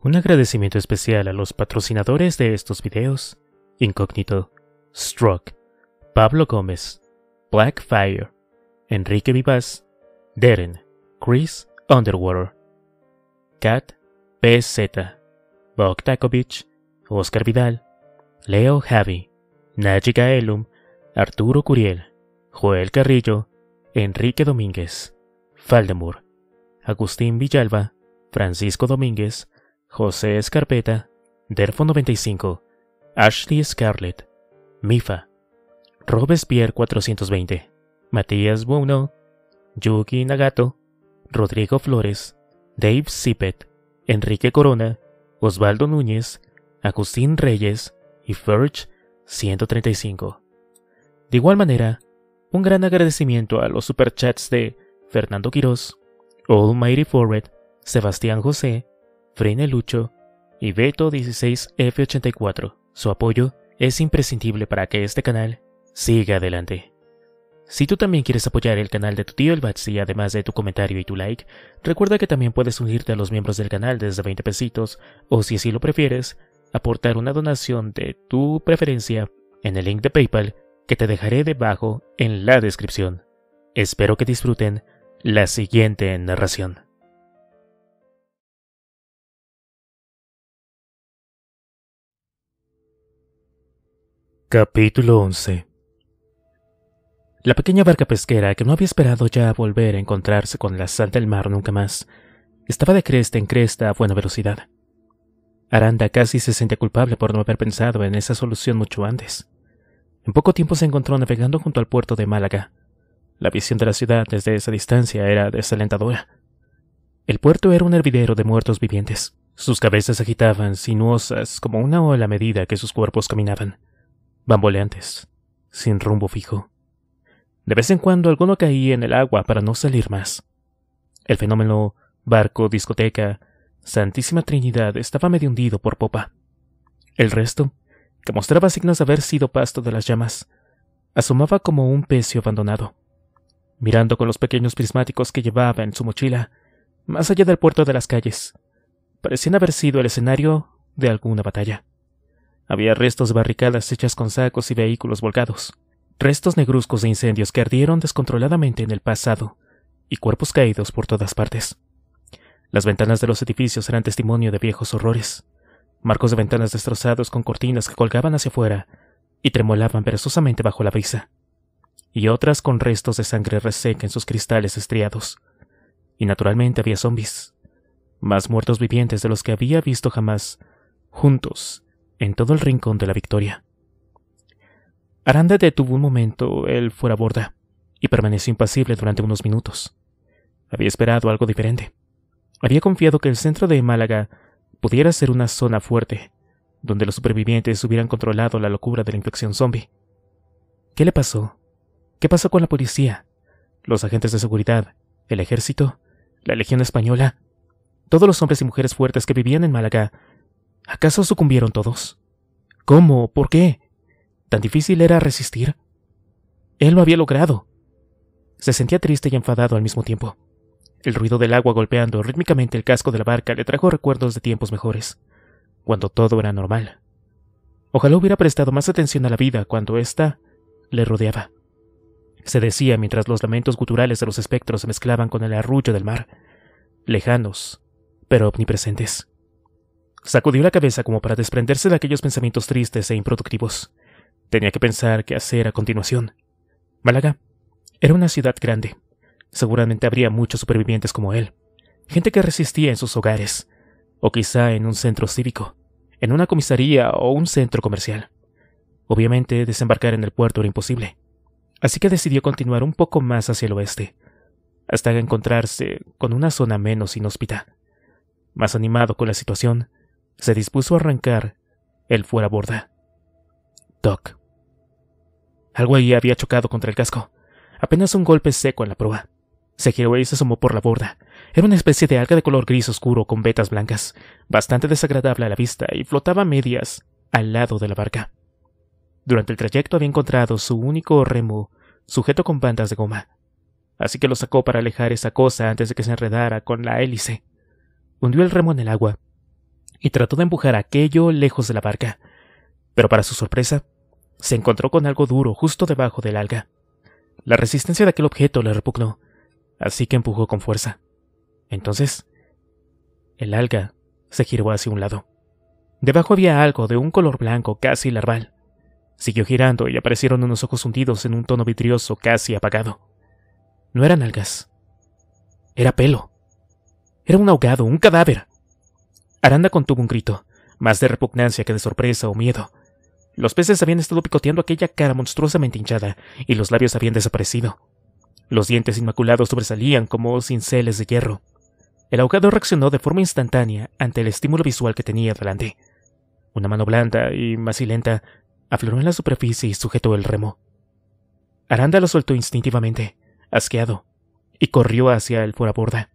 Un agradecimiento especial a los patrocinadores de estos videos: Incógnito, Struck, Pablo Gómez, Blackfire, Enrique Vivas, Deren, Chris Underwater, Kat PZ, Z, Oscar Vidal, Leo Javi, Najiga Elum, Arturo Curiel, Joel Carrillo, Enrique Domínguez, Faldemur, Agustín Villalba, Francisco Domínguez, José Escarpeta, Derfo 95, Ashley Scarlett, Mifa, Robespierre 420, Matías Bono, Yuki Nagato, Rodrigo Flores, Dave Sipet, Enrique Corona, Osvaldo Núñez, Agustín Reyes y Ferch 135. De igual manera, un gran agradecimiento a los superchats de Fernando Quirós, Almighty Forward, Sebastián José, Lucho y Beto16F84. Su apoyo es imprescindible para que este canal siga adelante. Si tú también quieres apoyar el canal de tu tío El Batsy, además de tu comentario y tu like, recuerda que también puedes unirte a los miembros del canal desde 20 pesitos, o si así lo prefieres, aportar una donación de tu preferencia en el link de PayPal que te dejaré debajo en la descripción. Espero que disfruten la siguiente narración. Capítulo 11 La pequeña barca pesquera, que no había esperado ya volver a encontrarse con la Santa del mar nunca más, estaba de cresta en cresta a buena velocidad. Aranda casi se sentía culpable por no haber pensado en esa solución mucho antes. En poco tiempo se encontró navegando junto al puerto de Málaga. La visión de la ciudad desde esa distancia era desalentadora. El puerto era un hervidero de muertos vivientes. Sus cabezas agitaban, sinuosas, como una ola a medida que sus cuerpos caminaban bamboleantes, sin rumbo fijo. De vez en cuando alguno caía en el agua para no salir más. El fenómeno barco, discoteca, Santísima Trinidad estaba medio hundido por popa. El resto, que mostraba signos de haber sido pasto de las llamas, asomaba como un pecio abandonado. Mirando con los pequeños prismáticos que llevaba en su mochila, más allá del puerto de las calles, parecían haber sido el escenario de alguna batalla. Había restos de barricadas hechas con sacos y vehículos volcados, restos negruzcos de incendios que ardieron descontroladamente en el pasado, y cuerpos caídos por todas partes. Las ventanas de los edificios eran testimonio de viejos horrores, marcos de ventanas destrozados con cortinas que colgaban hacia afuera y tremolaban perezosamente bajo la brisa, y otras con restos de sangre reseca en sus cristales estriados. Y naturalmente había zombis, más muertos vivientes de los que había visto jamás, juntos, en todo el rincón de la Victoria. Aranda detuvo un momento el borda, y permaneció impasible durante unos minutos. Había esperado algo diferente. Había confiado que el centro de Málaga pudiera ser una zona fuerte, donde los supervivientes hubieran controlado la locura de la infección zombie. ¿Qué le pasó? ¿Qué pasó con la policía? Los agentes de seguridad, el ejército, la Legión Española. Todos los hombres y mujeres fuertes que vivían en Málaga ¿Acaso sucumbieron todos? ¿Cómo? ¿Por qué? ¿Tan difícil era resistir? Él lo había logrado. Se sentía triste y enfadado al mismo tiempo. El ruido del agua golpeando rítmicamente el casco de la barca le trajo recuerdos de tiempos mejores, cuando todo era normal. Ojalá hubiera prestado más atención a la vida cuando ésta le rodeaba. Se decía mientras los lamentos guturales de los espectros se mezclaban con el arrullo del mar, lejanos, pero omnipresentes. Sacudió la cabeza como para desprenderse de aquellos pensamientos tristes e improductivos. Tenía que pensar qué hacer a continuación. Málaga era una ciudad grande. Seguramente habría muchos supervivientes como él, gente que resistía en sus hogares, o quizá en un centro cívico, en una comisaría o un centro comercial. Obviamente desembarcar en el puerto era imposible, así que decidió continuar un poco más hacia el oeste, hasta encontrarse con una zona menos inhóspita. Más animado con la situación, se dispuso a arrancar el fuera borda. Toc. Algo ahí había chocado contra el casco. Apenas un golpe seco en la proa. Se giró y se asomó por la borda. Era una especie de alga de color gris oscuro con vetas blancas, bastante desagradable a la vista y flotaba medias al lado de la barca. Durante el trayecto había encontrado su único remo sujeto con bandas de goma, así que lo sacó para alejar esa cosa antes de que se enredara con la hélice. Hundió el remo en el agua y trató de empujar aquello lejos de la barca. Pero para su sorpresa, se encontró con algo duro justo debajo del alga. La resistencia de aquel objeto le repugnó, así que empujó con fuerza. Entonces, el alga se giró hacia un lado. Debajo había algo de un color blanco casi larval. Siguió girando y aparecieron unos ojos hundidos en un tono vidrioso casi apagado. No eran algas. Era pelo. Era un ahogado, un cadáver. Aranda contuvo un grito, más de repugnancia que de sorpresa o miedo. Los peces habían estado picoteando aquella cara monstruosamente hinchada, y los labios habían desaparecido. Los dientes inmaculados sobresalían como cinceles de hierro. El ahogado reaccionó de forma instantánea ante el estímulo visual que tenía delante. Una mano blanda y macilenta afloró en la superficie y sujetó el remo. Aranda lo soltó instintivamente, asqueado, y corrió hacia el borda.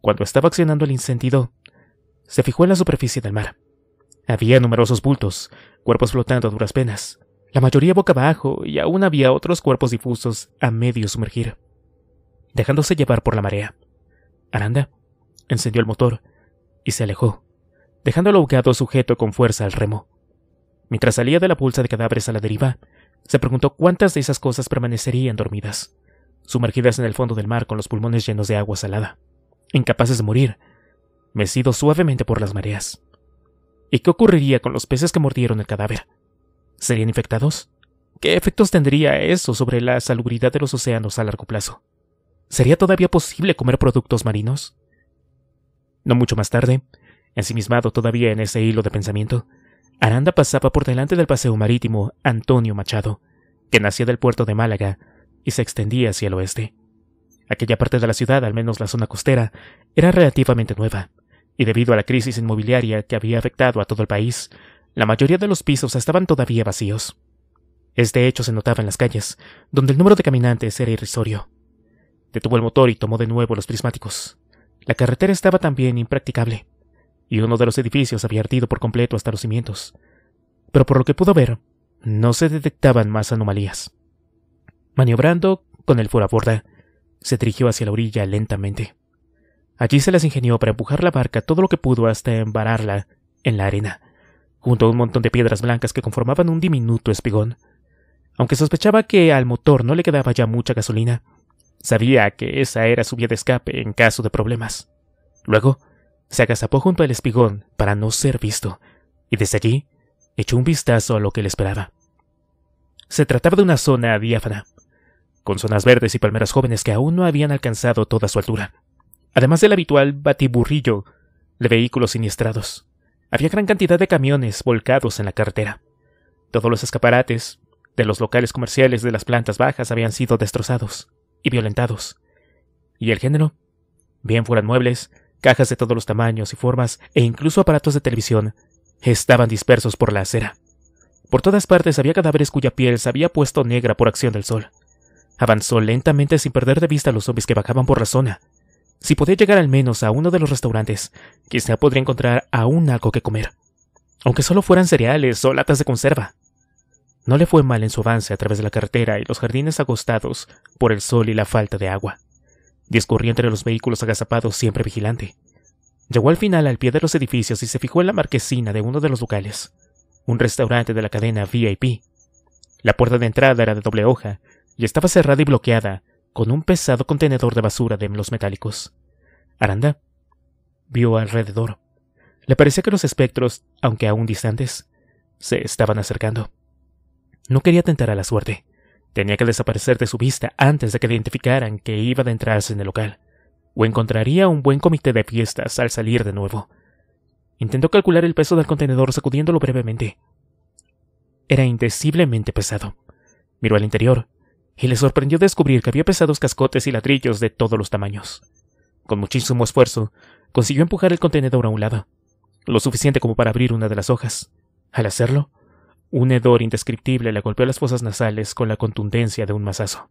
Cuando estaba accionando el incendio, se fijó en la superficie del mar. Había numerosos bultos, cuerpos flotando a duras penas, la mayoría boca abajo y aún había otros cuerpos difusos a medio sumergir, dejándose llevar por la marea. Aranda encendió el motor y se alejó, dejando al ahogado sujeto con fuerza al remo. Mientras salía de la bolsa de cadáveres a la deriva, se preguntó cuántas de esas cosas permanecerían dormidas, sumergidas en el fondo del mar con los pulmones llenos de agua salada, incapaces de morir mecido suavemente por las mareas. ¿Y qué ocurriría con los peces que mordieron el cadáver? ¿Serían infectados? ¿Qué efectos tendría eso sobre la salubridad de los océanos a largo plazo? ¿Sería todavía posible comer productos marinos? No mucho más tarde, ensimismado todavía en ese hilo de pensamiento, Aranda pasaba por delante del paseo marítimo Antonio Machado, que nacía del puerto de Málaga y se extendía hacia el oeste. Aquella parte de la ciudad, al menos la zona costera, era relativamente nueva, y debido a la crisis inmobiliaria que había afectado a todo el país, la mayoría de los pisos estaban todavía vacíos. Este hecho se notaba en las calles, donde el número de caminantes era irrisorio. Detuvo el motor y tomó de nuevo los prismáticos. La carretera estaba también impracticable, y uno de los edificios había ardido por completo hasta los cimientos. Pero por lo que pudo ver, no se detectaban más anomalías. Maniobrando con el fuera borda, se dirigió hacia la orilla lentamente. Allí se las ingenió para empujar la barca todo lo que pudo hasta embararla en la arena, junto a un montón de piedras blancas que conformaban un diminuto espigón. Aunque sospechaba que al motor no le quedaba ya mucha gasolina, sabía que esa era su vía de escape en caso de problemas. Luego, se agazapó junto al espigón para no ser visto, y desde allí echó un vistazo a lo que le esperaba. Se trataba de una zona diáfana, con zonas verdes y palmeras jóvenes que aún no habían alcanzado toda su altura además del habitual batiburrillo de vehículos siniestrados. Había gran cantidad de camiones volcados en la carretera. Todos los escaparates de los locales comerciales de las plantas bajas habían sido destrozados y violentados. ¿Y el género? Bien fueran muebles, cajas de todos los tamaños y formas e incluso aparatos de televisión, estaban dispersos por la acera. Por todas partes había cadáveres cuya piel se había puesto negra por acción del sol. Avanzó lentamente sin perder de vista a los zombies que bajaban por la zona, si podía llegar al menos a uno de los restaurantes, quizá podría encontrar aún algo que comer, aunque solo fueran cereales o latas de conserva. No le fue mal en su avance a través de la carretera y los jardines agostados por el sol y la falta de agua. Discurrió entre los vehículos agazapados siempre vigilante. Llegó al final al pie de los edificios y se fijó en la marquesina de uno de los locales, un restaurante de la cadena VIP. La puerta de entrada era de doble hoja y estaba cerrada y bloqueada con un pesado contenedor de basura de los metálicos. Aranda vio alrededor. Le parecía que los espectros, aunque aún distantes, se estaban acercando. No quería tentar a la suerte. Tenía que desaparecer de su vista antes de que identificaran que iba a entrarse en el local, o encontraría un buen comité de fiestas al salir de nuevo. Intentó calcular el peso del contenedor sacudiéndolo brevemente. Era indeciblemente pesado. Miró al interior y le sorprendió descubrir que había pesados cascotes y ladrillos de todos los tamaños. Con muchísimo esfuerzo, consiguió empujar el contenedor a un lado, lo suficiente como para abrir una de las hojas. Al hacerlo, un hedor indescriptible le golpeó las fosas nasales con la contundencia de un mazazo.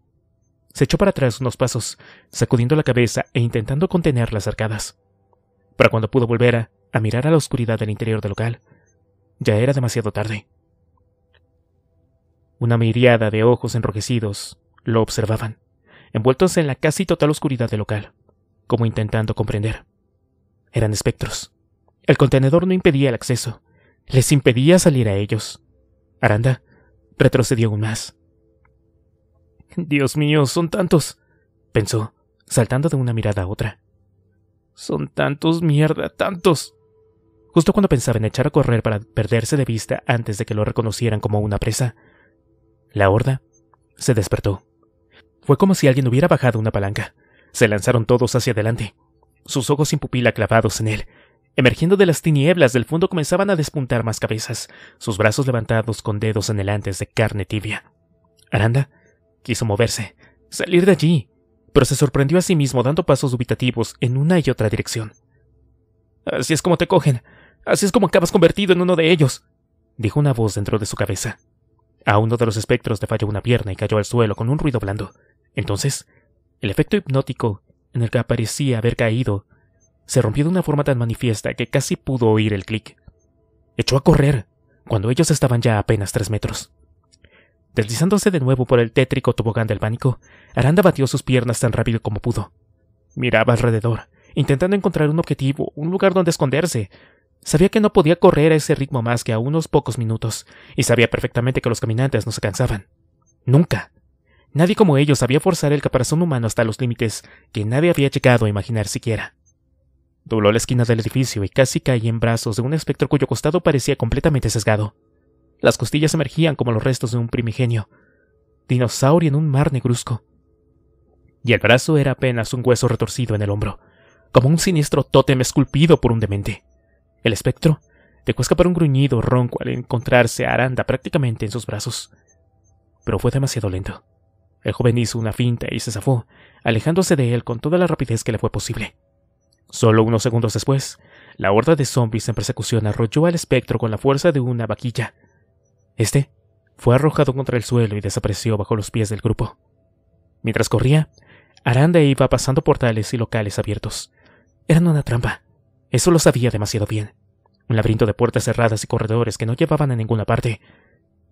Se echó para atrás unos pasos, sacudiendo la cabeza e intentando contener las arcadas. Para cuando pudo volver a mirar a la oscuridad del interior del local, ya era demasiado tarde. Una miriada de ojos enrojecidos lo observaban, envueltos en la casi total oscuridad del local, como intentando comprender. Eran espectros. El contenedor no impedía el acceso, les impedía salir a ellos. Aranda retrocedió aún más. Dios mío, son tantos, pensó, saltando de una mirada a otra. Son tantos, mierda, tantos. Justo cuando pensaba en echar a correr para perderse de vista antes de que lo reconocieran como una presa, la horda se despertó. Fue como si alguien hubiera bajado una palanca. Se lanzaron todos hacia adelante, sus ojos sin pupila clavados en él. Emergiendo de las tinieblas del fondo comenzaban a despuntar más cabezas, sus brazos levantados con dedos anhelantes de carne tibia. Aranda quiso moverse, salir de allí, pero se sorprendió a sí mismo dando pasos dubitativos en una y otra dirección. Así es como te cogen, así es como acabas convertido en uno de ellos, dijo una voz dentro de su cabeza. A uno de los espectros le falló una pierna y cayó al suelo con un ruido blando. Entonces, el efecto hipnótico en el que parecía haber caído se rompió de una forma tan manifiesta que casi pudo oír el clic. Echó a correr, cuando ellos estaban ya apenas tres metros. Deslizándose de nuevo por el tétrico tobogán del pánico, Aranda batió sus piernas tan rápido como pudo. Miraba alrededor, intentando encontrar un objetivo, un lugar donde esconderse, Sabía que no podía correr a ese ritmo más que a unos pocos minutos, y sabía perfectamente que los caminantes no se cansaban. Nunca. Nadie como ellos sabía forzar el caparazón humano hasta los límites que nadie había llegado a imaginar siquiera. Dobló la esquina del edificio y casi caí en brazos de un espectro cuyo costado parecía completamente sesgado. Las costillas emergían como los restos de un primigenio, dinosaurio en un mar negruzco. Y el brazo era apenas un hueso retorcido en el hombro, como un siniestro tótem esculpido por un demente. El espectro dejó escapar un gruñido ronco al encontrarse a Aranda prácticamente en sus brazos. Pero fue demasiado lento. El joven hizo una finta y se zafó, alejándose de él con toda la rapidez que le fue posible. Solo unos segundos después, la horda de zombies en persecución arrolló al espectro con la fuerza de una vaquilla. Este fue arrojado contra el suelo y desapareció bajo los pies del grupo. Mientras corría, Aranda iba pasando portales y locales abiertos. Eran una trampa. Eso lo sabía demasiado bien. Un laberinto de puertas cerradas y corredores que no llevaban a ninguna parte.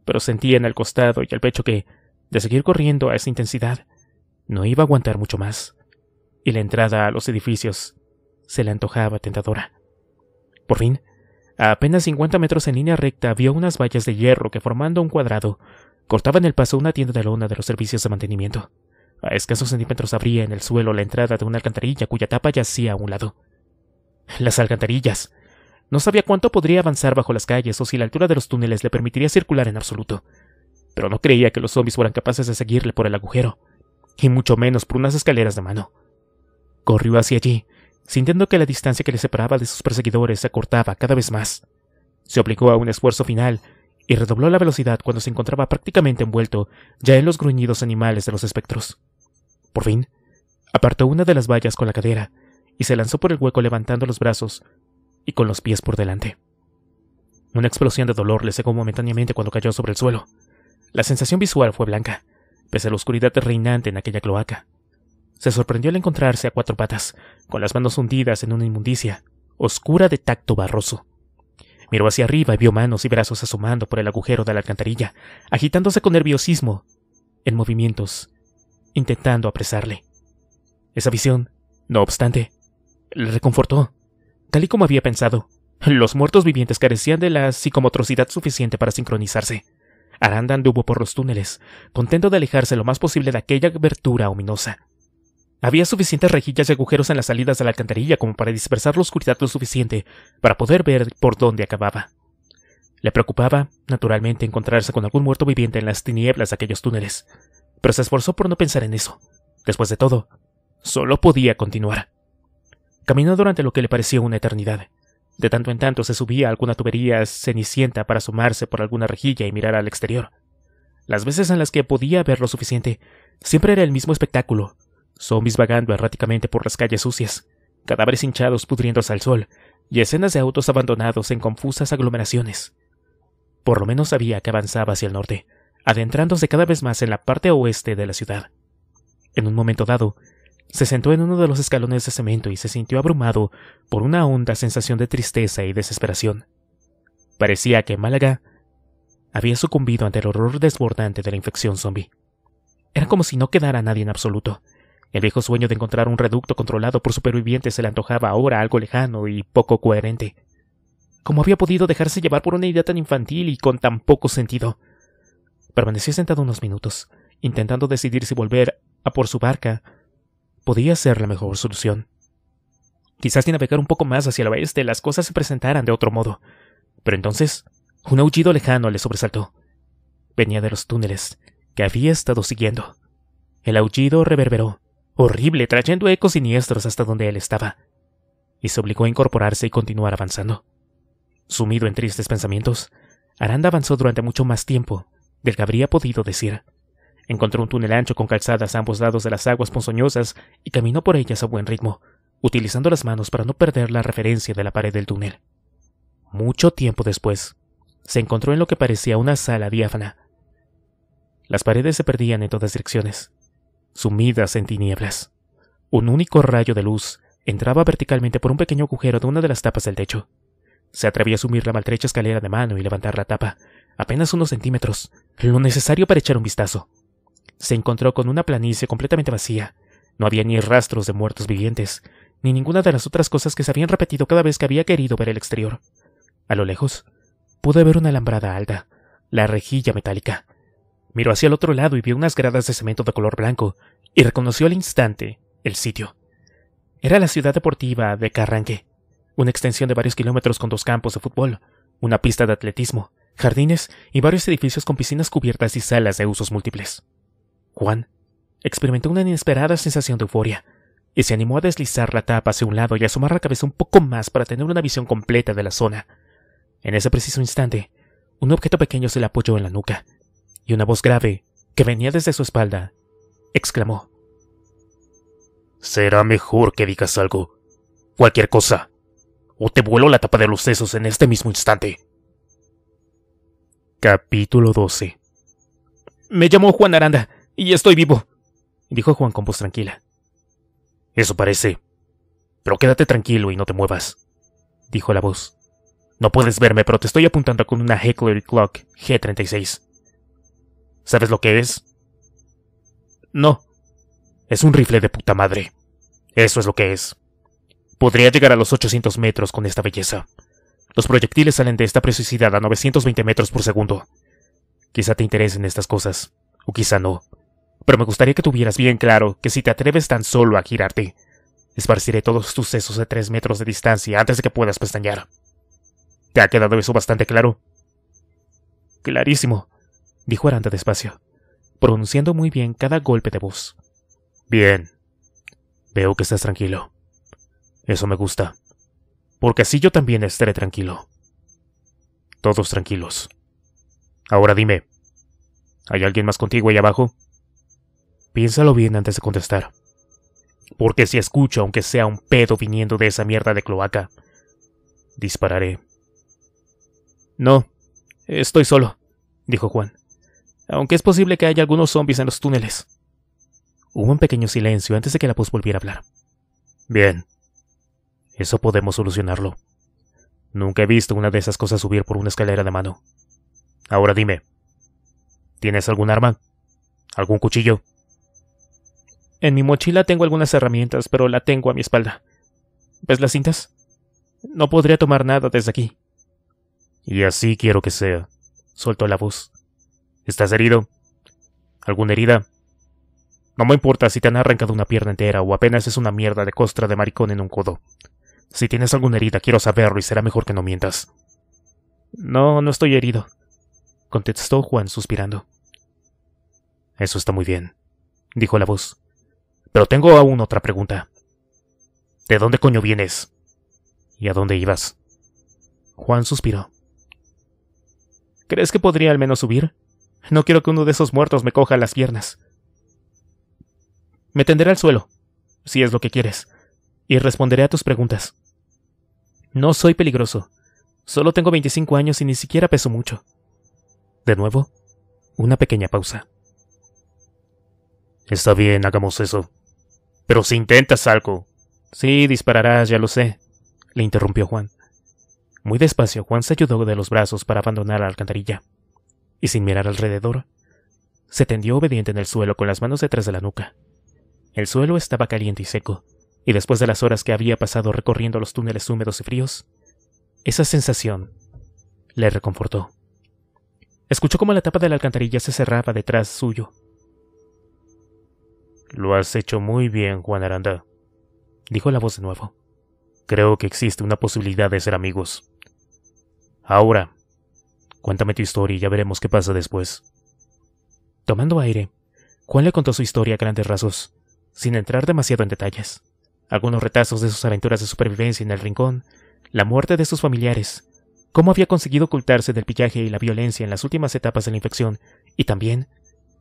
Pero sentía en el costado y el pecho que, de seguir corriendo a esa intensidad, no iba a aguantar mucho más. Y la entrada a los edificios se le antojaba tentadora. Por fin, a apenas 50 metros en línea recta vio unas vallas de hierro que formando un cuadrado cortaban el paso a una tienda de lona de los servicios de mantenimiento. A escasos centímetros abría en el suelo la entrada de una alcantarilla cuya tapa yacía a un lado. Las alcantarillas. No sabía cuánto podría avanzar bajo las calles o si la altura de los túneles le permitiría circular en absoluto. Pero no creía que los zombies fueran capaces de seguirle por el agujero, y mucho menos por unas escaleras de mano. Corrió hacia allí, sintiendo que la distancia que le separaba de sus perseguidores se acortaba cada vez más. Se obligó a un esfuerzo final y redobló la velocidad cuando se encontraba prácticamente envuelto ya en los gruñidos animales de los espectros. Por fin, apartó una de las vallas con la cadera y se lanzó por el hueco levantando los brazos y con los pies por delante. Una explosión de dolor le cegó momentáneamente cuando cayó sobre el suelo. La sensación visual fue blanca, pese a la oscuridad reinante en aquella cloaca. Se sorprendió al encontrarse a cuatro patas, con las manos hundidas en una inmundicia, oscura de tacto barroso. Miró hacia arriba y vio manos y brazos asomando por el agujero de la alcantarilla, agitándose con nerviosismo, en movimientos, intentando apresarle. Esa visión, no obstante, le reconfortó. Tal y como había pensado, los muertos vivientes carecían de la psicomotricidad suficiente para sincronizarse. Aranda anduvo por los túneles, contento de alejarse lo más posible de aquella abertura ominosa. Había suficientes rejillas y agujeros en las salidas de la alcantarilla como para dispersar la oscuridad lo suficiente para poder ver por dónde acababa. Le preocupaba, naturalmente, encontrarse con algún muerto viviente en las tinieblas de aquellos túneles, pero se esforzó por no pensar en eso. Después de todo, solo podía continuar. Caminó durante lo que le pareció una eternidad. De tanto en tanto se subía a alguna tubería cenicienta para asomarse por alguna rejilla y mirar al exterior. Las veces en las que podía ver lo suficiente, siempre era el mismo espectáculo. Zombies vagando erráticamente por las calles sucias, cadáveres hinchados pudriéndose al sol, y escenas de autos abandonados en confusas aglomeraciones. Por lo menos sabía que avanzaba hacia el norte, adentrándose cada vez más en la parte oeste de la ciudad. En un momento dado, se sentó en uno de los escalones de cemento y se sintió abrumado por una honda sensación de tristeza y desesperación. Parecía que Málaga había sucumbido ante el horror desbordante de la infección zombi. Era como si no quedara nadie en absoluto. El viejo sueño de encontrar un reducto controlado por supervivientes se le antojaba ahora algo lejano y poco coherente. ¿Cómo había podido dejarse llevar por una idea tan infantil y con tan poco sentido? Permaneció sentado unos minutos, intentando decidir si volver a por su barca podía ser la mejor solución. Quizás sin navegar un poco más hacia el oeste las cosas se presentaran de otro modo. Pero entonces, un aullido lejano le sobresaltó. Venía de los túneles que había estado siguiendo. El aullido reverberó, horrible, trayendo ecos siniestros hasta donde él estaba, y se obligó a incorporarse y continuar avanzando. Sumido en tristes pensamientos, Aranda avanzó durante mucho más tiempo del que habría podido decir. Encontró un túnel ancho con calzadas a ambos lados de las aguas ponzoñosas y caminó por ellas a buen ritmo, utilizando las manos para no perder la referencia de la pared del túnel. Mucho tiempo después, se encontró en lo que parecía una sala diáfana. Las paredes se perdían en todas direcciones, sumidas en tinieblas. Un único rayo de luz entraba verticalmente por un pequeño agujero de una de las tapas del techo. Se atrevió a sumir la maltrecha escalera de mano y levantar la tapa, apenas unos centímetros, lo necesario para echar un vistazo se encontró con una planicie completamente vacía. No había ni rastros de muertos vivientes, ni ninguna de las otras cosas que se habían repetido cada vez que había querido ver el exterior. A lo lejos, pude ver una alambrada alta, la rejilla metálica. Miró hacia el otro lado y vio unas gradas de cemento de color blanco, y reconoció al instante el sitio. Era la ciudad deportiva de Carranque, una extensión de varios kilómetros con dos campos de fútbol, una pista de atletismo, jardines y varios edificios con piscinas cubiertas y salas de usos múltiples. Juan experimentó una inesperada sensación de euforia y se animó a deslizar la tapa hacia un lado y asomar la cabeza un poco más para tener una visión completa de la zona. En ese preciso instante, un objeto pequeño se le apoyó en la nuca y una voz grave, que venía desde su espalda, exclamó. Será mejor que digas algo. Cualquier cosa. O te vuelo la tapa de los sesos en este mismo instante. Capítulo 12. Me llamó Juan Aranda. Y estoy vivo, dijo Juan con voz tranquila. Eso parece. Pero quédate tranquilo y no te muevas, dijo la voz. No puedes verme, pero te estoy apuntando con una Heckler Clock G36. ¿Sabes lo que es? No. Es un rifle de puta madre. Eso es lo que es. Podría llegar a los 800 metros con esta belleza. Los proyectiles salen de esta precisidad a 920 metros por segundo. Quizá te interesen estas cosas, o quizá no pero me gustaría que tuvieras bien claro que si te atreves tan solo a girarte, esparciré todos tus sesos a tres metros de distancia antes de que puedas pestañear. ¿Te ha quedado eso bastante claro? Clarísimo, dijo Aranda despacio, pronunciando muy bien cada golpe de voz. Bien. Veo que estás tranquilo. Eso me gusta. Porque así yo también estaré tranquilo. Todos tranquilos. Ahora dime, ¿hay alguien más contigo ahí abajo? Piénsalo bien antes de contestar. Porque si escucho aunque sea un pedo viniendo de esa mierda de cloaca, dispararé. No, estoy solo, dijo Juan. Aunque es posible que haya algunos zombies en los túneles. Hubo un pequeño silencio antes de que la voz volviera a hablar. Bien. Eso podemos solucionarlo. Nunca he visto una de esas cosas subir por una escalera de mano. Ahora dime. ¿Tienes algún arma? ¿Algún cuchillo? En mi mochila tengo algunas herramientas, pero la tengo a mi espalda. ¿Ves las cintas? No podría tomar nada desde aquí. Y así quiero que sea, soltó la voz. ¿Estás herido? ¿Alguna herida? No me importa si te han arrancado una pierna entera o apenas es una mierda de costra de maricón en un codo. Si tienes alguna herida, quiero saberlo y será mejor que no mientas. No, no estoy herido, contestó Juan suspirando. Eso está muy bien, dijo la voz. Pero tengo aún otra pregunta. ¿De dónde coño vienes? ¿Y a dónde ibas? Juan suspiró. ¿Crees que podría al menos subir? No quiero que uno de esos muertos me coja las piernas. Me tenderé al suelo, si es lo que quieres, y responderé a tus preguntas. No soy peligroso. Solo tengo 25 años y ni siquiera peso mucho. De nuevo, una pequeña pausa. Está bien, hagamos eso. Pero si intentas algo. Sí, dispararás, ya lo sé, le interrumpió Juan. Muy despacio, Juan se ayudó de los brazos para abandonar la alcantarilla, y sin mirar alrededor, se tendió obediente en el suelo con las manos detrás de la nuca. El suelo estaba caliente y seco, y después de las horas que había pasado recorriendo los túneles húmedos y fríos, esa sensación le reconfortó. Escuchó cómo la tapa de la alcantarilla se cerraba detrás suyo, lo has hecho muy bien, Juan Aranda, dijo la voz de nuevo. Creo que existe una posibilidad de ser amigos. Ahora, cuéntame tu historia y ya veremos qué pasa después. Tomando aire, Juan le contó su historia a grandes rasgos, sin entrar demasiado en detalles. Algunos retazos de sus aventuras de supervivencia en el rincón, la muerte de sus familiares, cómo había conseguido ocultarse del pillaje y la violencia en las últimas etapas de la infección, y también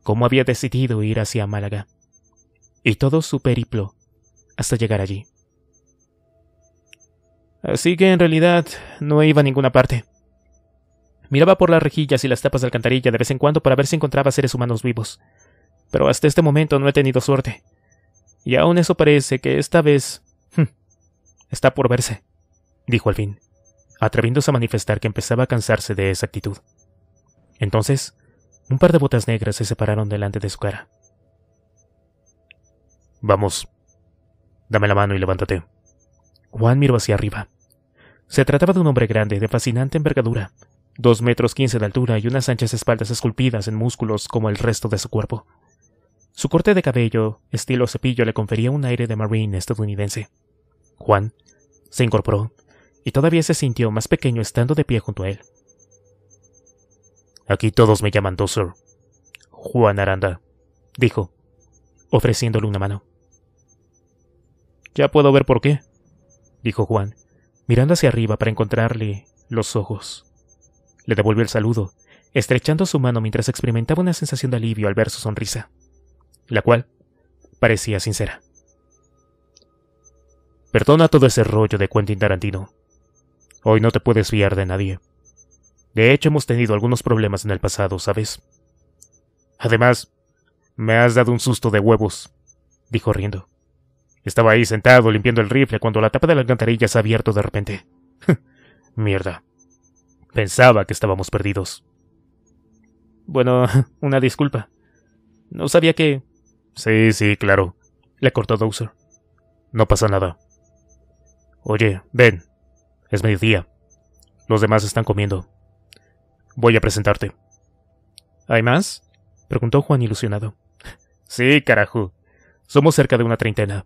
cómo había decidido ir hacia Málaga y todo su periplo hasta llegar allí. Así que en realidad no iba a ninguna parte. Miraba por las rejillas y las tapas de alcantarilla de vez en cuando para ver si encontraba seres humanos vivos, pero hasta este momento no he tenido suerte. Y aún eso parece que esta vez... Hmm, está por verse, dijo al fin, atreviéndose a manifestar que empezaba a cansarse de esa actitud. Entonces, un par de botas negras se separaron delante de su cara. Vamos. Dame la mano y levántate. Juan miró hacia arriba. Se trataba de un hombre grande, de fascinante envergadura, dos metros quince de altura y unas anchas espaldas esculpidas en músculos como el resto de su cuerpo. Su corte de cabello, estilo cepillo, le confería un aire de marine estadounidense. Juan se incorporó y todavía se sintió más pequeño estando de pie junto a él. Aquí todos me llaman Dozer. Juan Aranda, dijo, ofreciéndole una mano. Ya puedo ver por qué, dijo Juan, mirando hacia arriba para encontrarle los ojos. Le devolvió el saludo, estrechando su mano mientras experimentaba una sensación de alivio al ver su sonrisa, la cual parecía sincera. Perdona todo ese rollo de Quentin Tarantino. Hoy no te puedes fiar de nadie. De hecho, hemos tenido algunos problemas en el pasado, ¿sabes? Además, me has dado un susto de huevos, dijo riendo. Estaba ahí sentado limpiando el rifle cuando la tapa de la alcantarilla se ha abierto de repente. Mierda. Pensaba que estábamos perdidos. Bueno, una disculpa. No sabía que... Sí, sí, claro. Le cortó Dowser. No pasa nada. Oye, ven. Es mediodía. Los demás están comiendo. Voy a presentarte. ¿Hay más? Preguntó Juan ilusionado. Sí, carajo. Somos cerca de una treintena.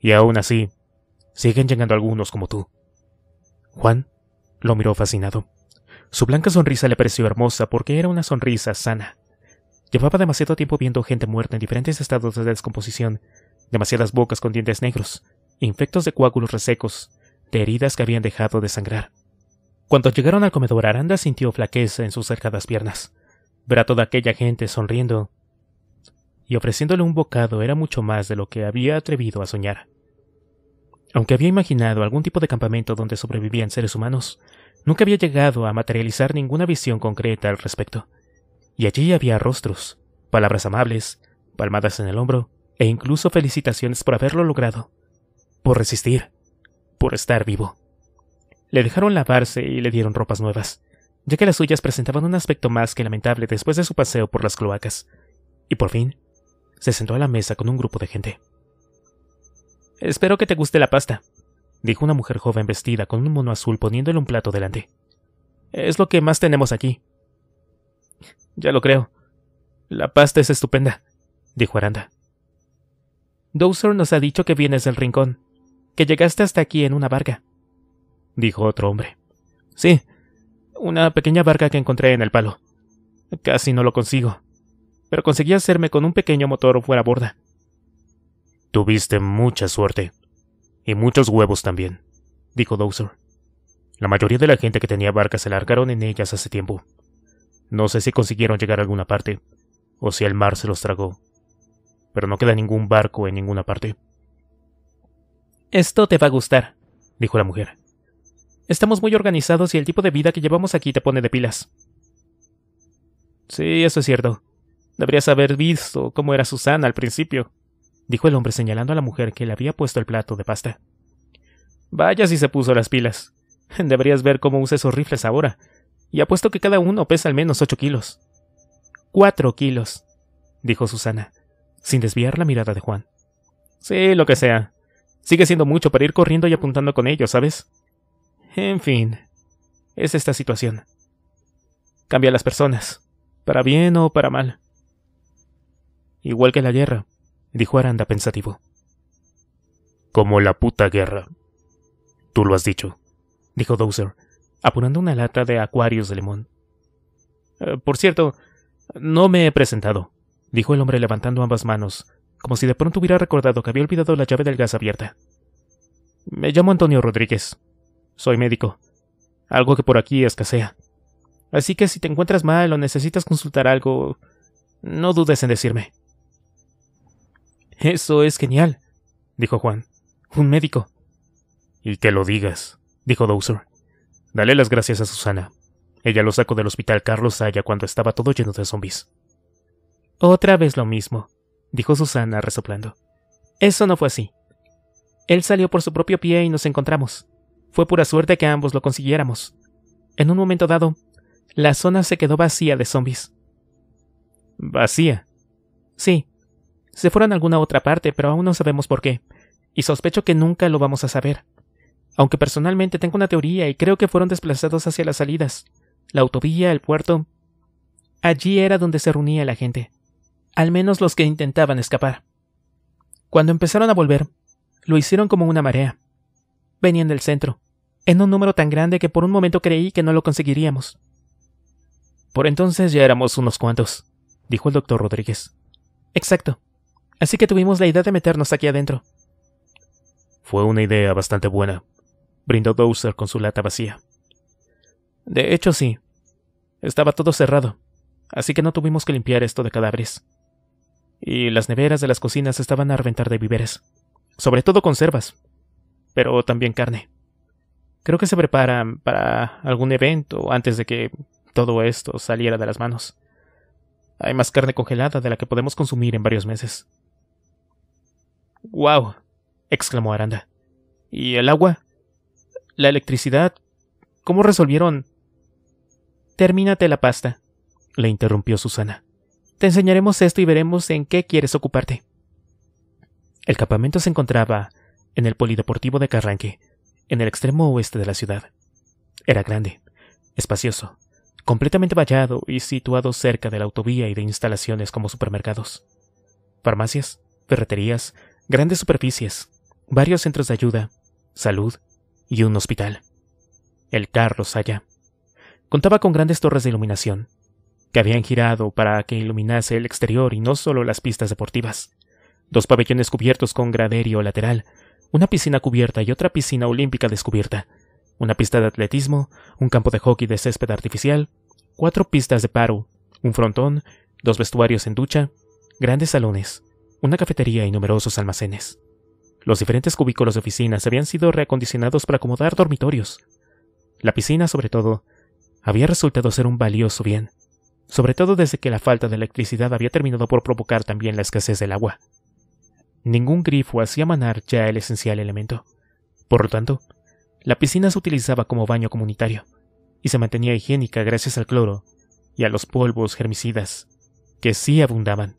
Y aún así, siguen llegando algunos como tú. Juan lo miró fascinado. Su blanca sonrisa le pareció hermosa porque era una sonrisa sana. Llevaba demasiado tiempo viendo gente muerta en diferentes estados de descomposición, demasiadas bocas con dientes negros, infectos de coágulos resecos, de heridas que habían dejado de sangrar. Cuando llegaron al comedor, Aranda sintió flaqueza en sus cercadas piernas. Ver a toda aquella gente sonriendo y ofreciéndole un bocado era mucho más de lo que había atrevido a soñar. Aunque había imaginado algún tipo de campamento donde sobrevivían seres humanos, nunca había llegado a materializar ninguna visión concreta al respecto. Y allí había rostros, palabras amables, palmadas en el hombro e incluso felicitaciones por haberlo logrado, por resistir, por estar vivo. Le dejaron lavarse y le dieron ropas nuevas, ya que las suyas presentaban un aspecto más que lamentable después de su paseo por las cloacas. Y por fin, se sentó a la mesa con un grupo de gente. Espero que te guste la pasta, dijo una mujer joven vestida con un mono azul poniéndole un plato delante. Es lo que más tenemos aquí. Ya lo creo. La pasta es estupenda, dijo Aranda. Dowser nos ha dicho que vienes del rincón, que llegaste hasta aquí en una barca, dijo otro hombre. Sí, una pequeña barca que encontré en el palo. Casi no lo consigo pero conseguí hacerme con un pequeño motor fuera borda. Tuviste mucha suerte. Y muchos huevos también, dijo Dowser. La mayoría de la gente que tenía barcas se largaron en ellas hace tiempo. No sé si consiguieron llegar a alguna parte, o si el mar se los tragó. Pero no queda ningún barco en ninguna parte. Esto te va a gustar, dijo la mujer. Estamos muy organizados y el tipo de vida que llevamos aquí te pone de pilas. Sí, eso es cierto, Deberías haber visto cómo era Susana al principio, dijo el hombre señalando a la mujer que le había puesto el plato de pasta. Vaya si se puso las pilas. Deberías ver cómo usa esos rifles ahora. Y apuesto que cada uno pesa al menos ocho kilos. Cuatro kilos, dijo Susana, sin desviar la mirada de Juan. Sí, lo que sea. Sigue siendo mucho para ir corriendo y apuntando con ellos, ¿sabes? En fin, es esta situación. Cambia las personas, para bien o para mal. Igual que la guerra, dijo Aranda pensativo. Como la puta guerra. Tú lo has dicho, dijo Dowser, apurando una lata de acuarios de limón. Eh, por cierto, no me he presentado, dijo el hombre levantando ambas manos, como si de pronto hubiera recordado que había olvidado la llave del gas abierta. Me llamo Antonio Rodríguez. Soy médico. Algo que por aquí escasea. Así que si te encuentras mal o necesitas consultar algo, no dudes en decirme. Eso es genial, dijo Juan. Un médico. Y que lo digas, dijo Dowser. Dale las gracias a Susana. Ella lo sacó del hospital Carlos Saya cuando estaba todo lleno de zombies. Otra vez lo mismo, dijo Susana resoplando. Eso no fue así. Él salió por su propio pie y nos encontramos. Fue pura suerte que ambos lo consiguiéramos. En un momento dado, la zona se quedó vacía de zombies. ¿Vacía? Sí, se fueron a alguna otra parte, pero aún no sabemos por qué, y sospecho que nunca lo vamos a saber. Aunque personalmente tengo una teoría y creo que fueron desplazados hacia las salidas, la autovía, el puerto. Allí era donde se reunía la gente, al menos los que intentaban escapar. Cuando empezaron a volver, lo hicieron como una marea. Venían del centro, en un número tan grande que por un momento creí que no lo conseguiríamos. Por entonces ya éramos unos cuantos, dijo el doctor Rodríguez. Exacto. Así que tuvimos la idea de meternos aquí adentro. Fue una idea bastante buena, brindó Dowser con su lata vacía. De hecho, sí. Estaba todo cerrado, así que no tuvimos que limpiar esto de cadáveres. Y las neveras de las cocinas estaban a reventar de víveres, sobre todo conservas, pero también carne. Creo que se preparan para algún evento antes de que todo esto saliera de las manos. Hay más carne congelada de la que podemos consumir en varios meses. ¡Wow! exclamó Aranda. ¿Y el agua? ¿La electricidad? ¿Cómo resolvieron? Termínate la pasta, le interrumpió Susana. Te enseñaremos esto y veremos en qué quieres ocuparte. El campamento se encontraba en el polideportivo de Carranque, en el extremo oeste de la ciudad. Era grande, espacioso, completamente vallado y situado cerca de la autovía y de instalaciones como supermercados, farmacias, ferreterías, grandes superficies, varios centros de ayuda, salud y un hospital. El Carlos allá. contaba con grandes torres de iluminación, que habían girado para que iluminase el exterior y no solo las pistas deportivas. Dos pabellones cubiertos con graderío lateral, una piscina cubierta y otra piscina olímpica descubierta, una pista de atletismo, un campo de hockey de césped artificial, cuatro pistas de paro, un frontón, dos vestuarios en ducha, grandes salones, una cafetería y numerosos almacenes. Los diferentes cubículos de oficinas habían sido reacondicionados para acomodar dormitorios. La piscina, sobre todo, había resultado ser un valioso bien, sobre todo desde que la falta de electricidad había terminado por provocar también la escasez del agua. Ningún grifo hacía manar ya el esencial elemento. Por lo tanto, la piscina se utilizaba como baño comunitario y se mantenía higiénica gracias al cloro y a los polvos germicidas, que sí abundaban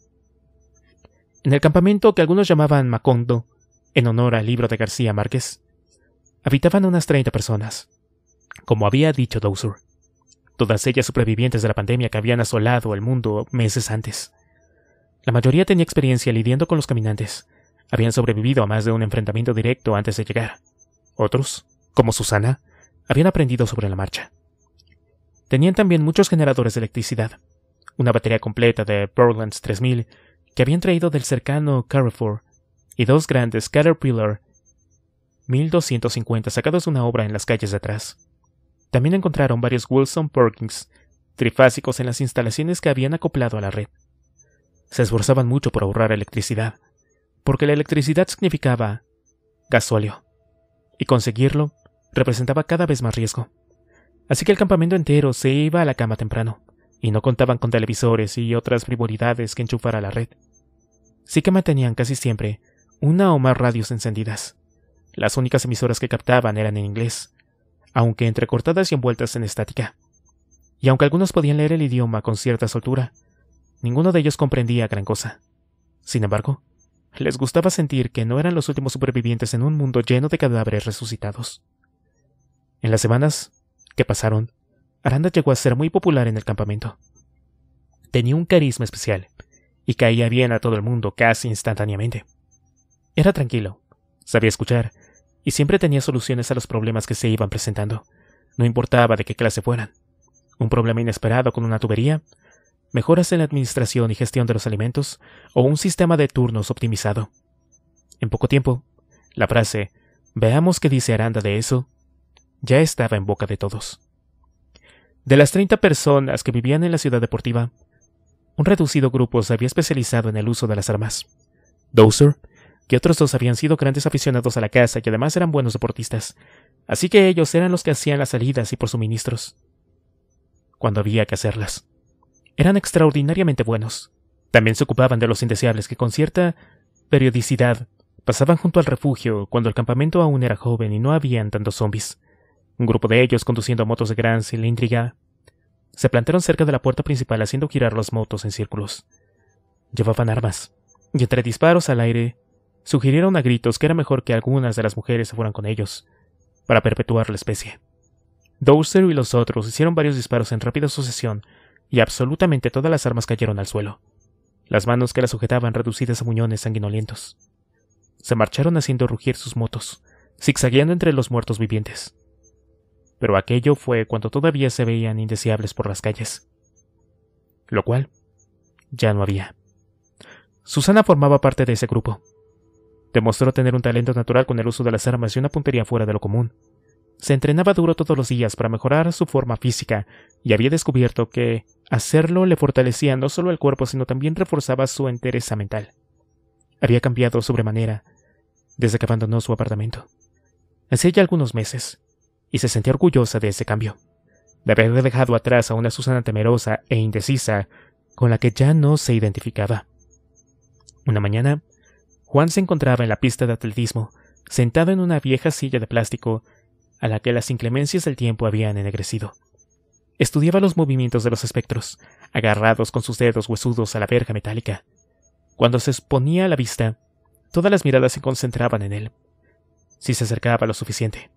en el campamento que algunos llamaban Macondo, en honor al libro de García Márquez, habitaban unas 30 personas, como había dicho Dowser, todas ellas supervivientes de la pandemia que habían asolado el mundo meses antes. La mayoría tenía experiencia lidiando con los caminantes, habían sobrevivido a más de un enfrentamiento directo antes de llegar. Otros, como Susana, habían aprendido sobre la marcha. Tenían también muchos generadores de electricidad, una batería completa de Burlands 3000 que habían traído del cercano Carrefour, y dos grandes Caterpillar 1250 sacados de una obra en las calles de atrás. También encontraron varios Wilson Perkins trifásicos en las instalaciones que habían acoplado a la red. Se esforzaban mucho por ahorrar electricidad, porque la electricidad significaba gasóleo, y conseguirlo representaba cada vez más riesgo. Así que el campamento entero se iba a la cama temprano, y no contaban con televisores y otras frivolidades que enchufara la red. Sí que mantenían casi siempre una o más radios encendidas. Las únicas emisoras que captaban eran en inglés, aunque entrecortadas y envueltas en estática. Y aunque algunos podían leer el idioma con cierta soltura, ninguno de ellos comprendía gran cosa. Sin embargo, les gustaba sentir que no eran los últimos supervivientes en un mundo lleno de cadáveres resucitados. En las semanas que pasaron, Aranda llegó a ser muy popular en el campamento. Tenía un carisma especial, y caía bien a todo el mundo casi instantáneamente. Era tranquilo, sabía escuchar, y siempre tenía soluciones a los problemas que se iban presentando, no importaba de qué clase fueran. Un problema inesperado con una tubería, mejoras en la administración y gestión de los alimentos, o un sistema de turnos optimizado. En poco tiempo, la frase, veamos qué dice Aranda de eso, ya estaba en boca de todos. De las 30 personas que vivían en la ciudad deportiva, un reducido grupo se había especializado en el uso de las armas. Dozer y otros dos habían sido grandes aficionados a la casa y además eran buenos deportistas, así que ellos eran los que hacían las salidas y por suministros. Cuando había que hacerlas. Eran extraordinariamente buenos. También se ocupaban de los indeseables que con cierta periodicidad pasaban junto al refugio cuando el campamento aún era joven y no habían tantos zombies. Un grupo de ellos conduciendo motos de gran cilíndrica se plantaron cerca de la puerta principal haciendo girar las motos en círculos. Llevaban armas, y entre disparos al aire, sugirieron a gritos que era mejor que algunas de las mujeres se fueran con ellos, para perpetuar la especie. Dowser y los otros hicieron varios disparos en rápida sucesión, y absolutamente todas las armas cayeron al suelo, las manos que las sujetaban reducidas a muñones sanguinolientos. Se marcharon haciendo rugir sus motos, zigzagueando entre los muertos vivientes pero aquello fue cuando todavía se veían indeseables por las calles. Lo cual ya no había. Susana formaba parte de ese grupo. Demostró tener un talento natural con el uso de las armas y una puntería fuera de lo común. Se entrenaba duro todos los días para mejorar su forma física y había descubierto que hacerlo le fortalecía no solo el cuerpo, sino también reforzaba su entereza mental. Había cambiado sobremanera desde que abandonó su apartamento. Hacía ya algunos meses, y se sentía orgullosa de ese cambio, de haber dejado atrás a una Susana temerosa e indecisa con la que ya no se identificaba. Una mañana, Juan se encontraba en la pista de atletismo, sentado en una vieja silla de plástico a la que las inclemencias del tiempo habían ennegrecido. Estudiaba los movimientos de los espectros, agarrados con sus dedos huesudos a la verja metálica. Cuando se exponía a la vista, todas las miradas se concentraban en él, si se acercaba lo suficiente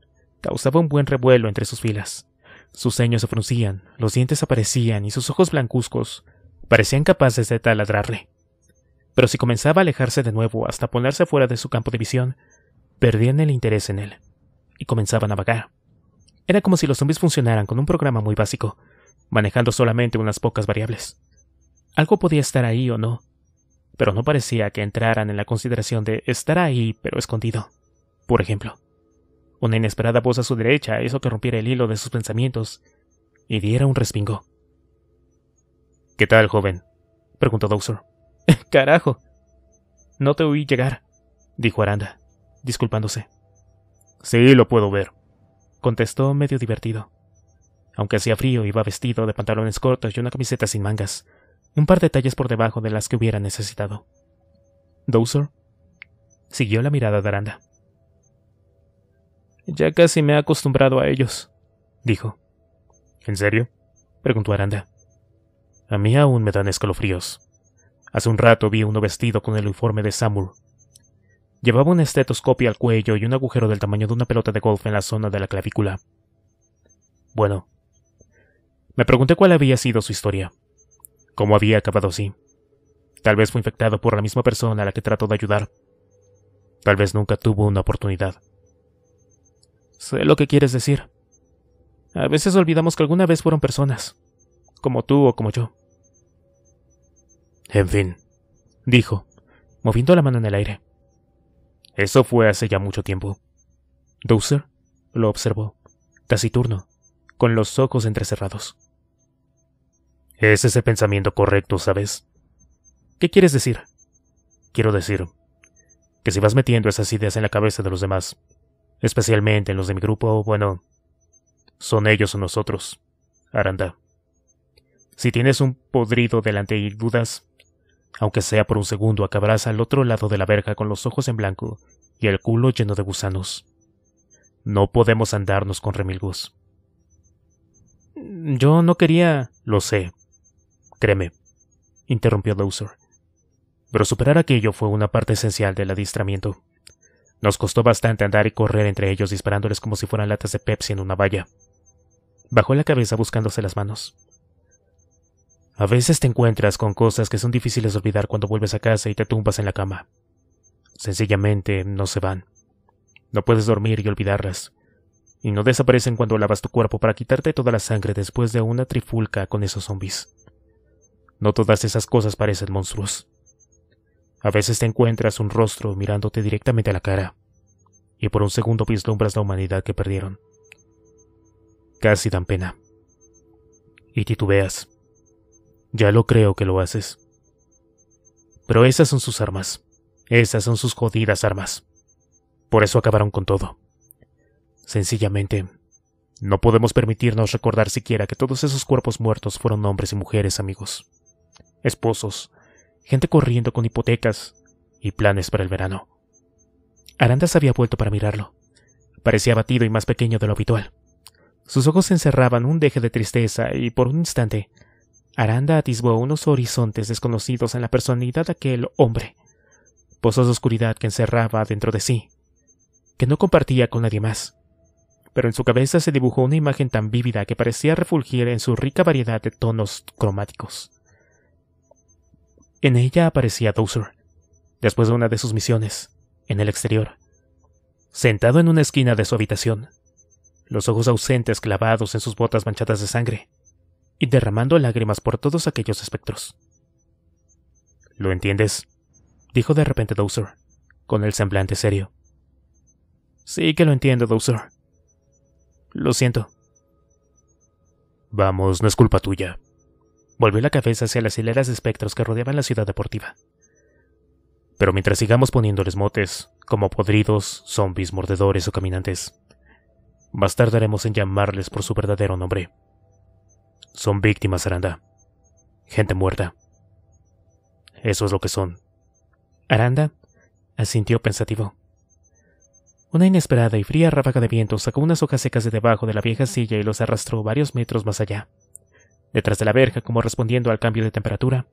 causaba un buen revuelo entre sus filas. Sus ceños se fruncían, los dientes aparecían y sus ojos blancuzcos parecían capaces de taladrarle. Pero si comenzaba a alejarse de nuevo hasta ponerse fuera de su campo de visión, perdían el interés en él y comenzaban a vagar. Era como si los zombies funcionaran con un programa muy básico, manejando solamente unas pocas variables. Algo podía estar ahí o no, pero no parecía que entraran en la consideración de estar ahí pero escondido, por ejemplo. Una inesperada voz a su derecha hizo que rompiera el hilo de sus pensamientos y diera un respingo. ¿Qué tal, joven? preguntó Dowser. Carajo. No te oí llegar, dijo Aranda, disculpándose. Sí, lo puedo ver, contestó medio divertido. Aunque hacía frío, iba vestido de pantalones cortos y una camiseta sin mangas, un par de tallas por debajo de las que hubiera necesitado. Dowser siguió la mirada de Aranda. Ya casi me he acostumbrado a ellos, dijo. ¿En serio? preguntó Aranda. A mí aún me dan escalofríos. Hace un rato vi uno vestido con el uniforme de Samur. Llevaba un estetoscopio al cuello y un agujero del tamaño de una pelota de golf en la zona de la clavícula. Bueno, me pregunté cuál había sido su historia. ¿Cómo había acabado así? Tal vez fue infectado por la misma persona a la que trató de ayudar. Tal vez nunca tuvo una oportunidad. Sé lo que quieres decir. A veces olvidamos que alguna vez fueron personas, como tú o como yo. En fin, dijo, moviendo la mano en el aire. Eso fue hace ya mucho tiempo. Dowser lo observó, taciturno, con los ojos entrecerrados. Es ese pensamiento correcto, ¿sabes? ¿Qué quieres decir? Quiero decir que si vas metiendo esas ideas en la cabeza de los demás, Especialmente en los de mi grupo, bueno, son ellos o nosotros, Aranda. Si tienes un podrido delante y dudas, aunque sea por un segundo, acabarás al otro lado de la verja con los ojos en blanco y el culo lleno de gusanos. No podemos andarnos con remilgos. Yo no quería. Lo sé. Créeme, interrumpió Dowser. Pero superar aquello fue una parte esencial del adiestramiento. Nos costó bastante andar y correr entre ellos disparándoles como si fueran latas de Pepsi en una valla. Bajó la cabeza buscándose las manos. A veces te encuentras con cosas que son difíciles de olvidar cuando vuelves a casa y te tumbas en la cama. Sencillamente no se van. No puedes dormir y olvidarlas. Y no desaparecen cuando lavas tu cuerpo para quitarte toda la sangre después de una trifulca con esos zombies. No todas esas cosas parecen monstruos. A veces te encuentras un rostro mirándote directamente a la cara, y por un segundo vislumbras la humanidad que perdieron. Casi dan pena. Y titubeas. Ya lo creo que lo haces. Pero esas son sus armas. Esas son sus jodidas armas. Por eso acabaron con todo. Sencillamente, no podemos permitirnos recordar siquiera que todos esos cuerpos muertos fueron hombres y mujeres amigos, esposos, gente corriendo con hipotecas y planes para el verano. Aranda se había vuelto para mirarlo. Parecía abatido y más pequeño de lo habitual. Sus ojos encerraban un deje de tristeza y por un instante, Aranda atisbó unos horizontes desconocidos en la personalidad de aquel hombre. pozos de oscuridad que encerraba dentro de sí, que no compartía con nadie más. Pero en su cabeza se dibujó una imagen tan vívida que parecía refulgir en su rica variedad de tonos cromáticos. En ella aparecía Dowser, después de una de sus misiones, en el exterior, sentado en una esquina de su habitación, los ojos ausentes clavados en sus botas manchadas de sangre, y derramando lágrimas por todos aquellos espectros. ¿Lo entiendes? dijo de repente Dowser, con el semblante serio. Sí que lo entiendo, Dowser. Lo siento. Vamos, no es culpa tuya, Volvió la cabeza hacia las hileras de espectros que rodeaban la ciudad deportiva. Pero mientras sigamos poniéndoles motes, como podridos, zombis, mordedores o caminantes, más tardaremos en llamarles por su verdadero nombre. Son víctimas, Aranda. Gente muerta. Eso es lo que son. Aranda asintió pensativo. Una inesperada y fría ráfaga de viento sacó unas hojas secas de debajo de la vieja silla y los arrastró varios metros más allá. Detrás de la verja, como respondiendo al cambio de temperatura,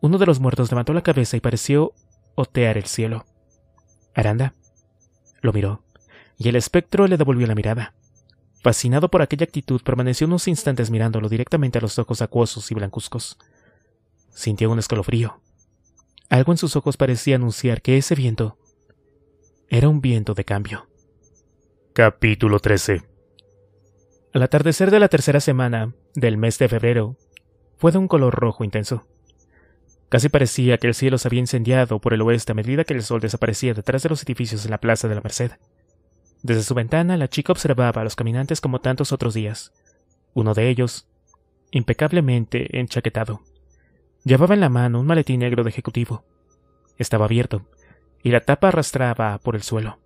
uno de los muertos levantó la cabeza y pareció otear el cielo. Aranda lo miró, y el espectro le devolvió la mirada. Fascinado por aquella actitud, permaneció unos instantes mirándolo directamente a los ojos acuosos y blancuzcos. Sintió un escalofrío. Algo en sus ojos parecía anunciar que ese viento era un viento de cambio. Capítulo 13 Al atardecer de la tercera semana, del mes de febrero fue de un color rojo intenso. Casi parecía que el cielo se había incendiado por el oeste a medida que el sol desaparecía detrás de los edificios en la plaza de la Merced. Desde su ventana la chica observaba a los caminantes como tantos otros días. Uno de ellos, impecablemente enchaquetado, llevaba en la mano un maletín negro de ejecutivo. Estaba abierto, y la tapa arrastraba por el suelo.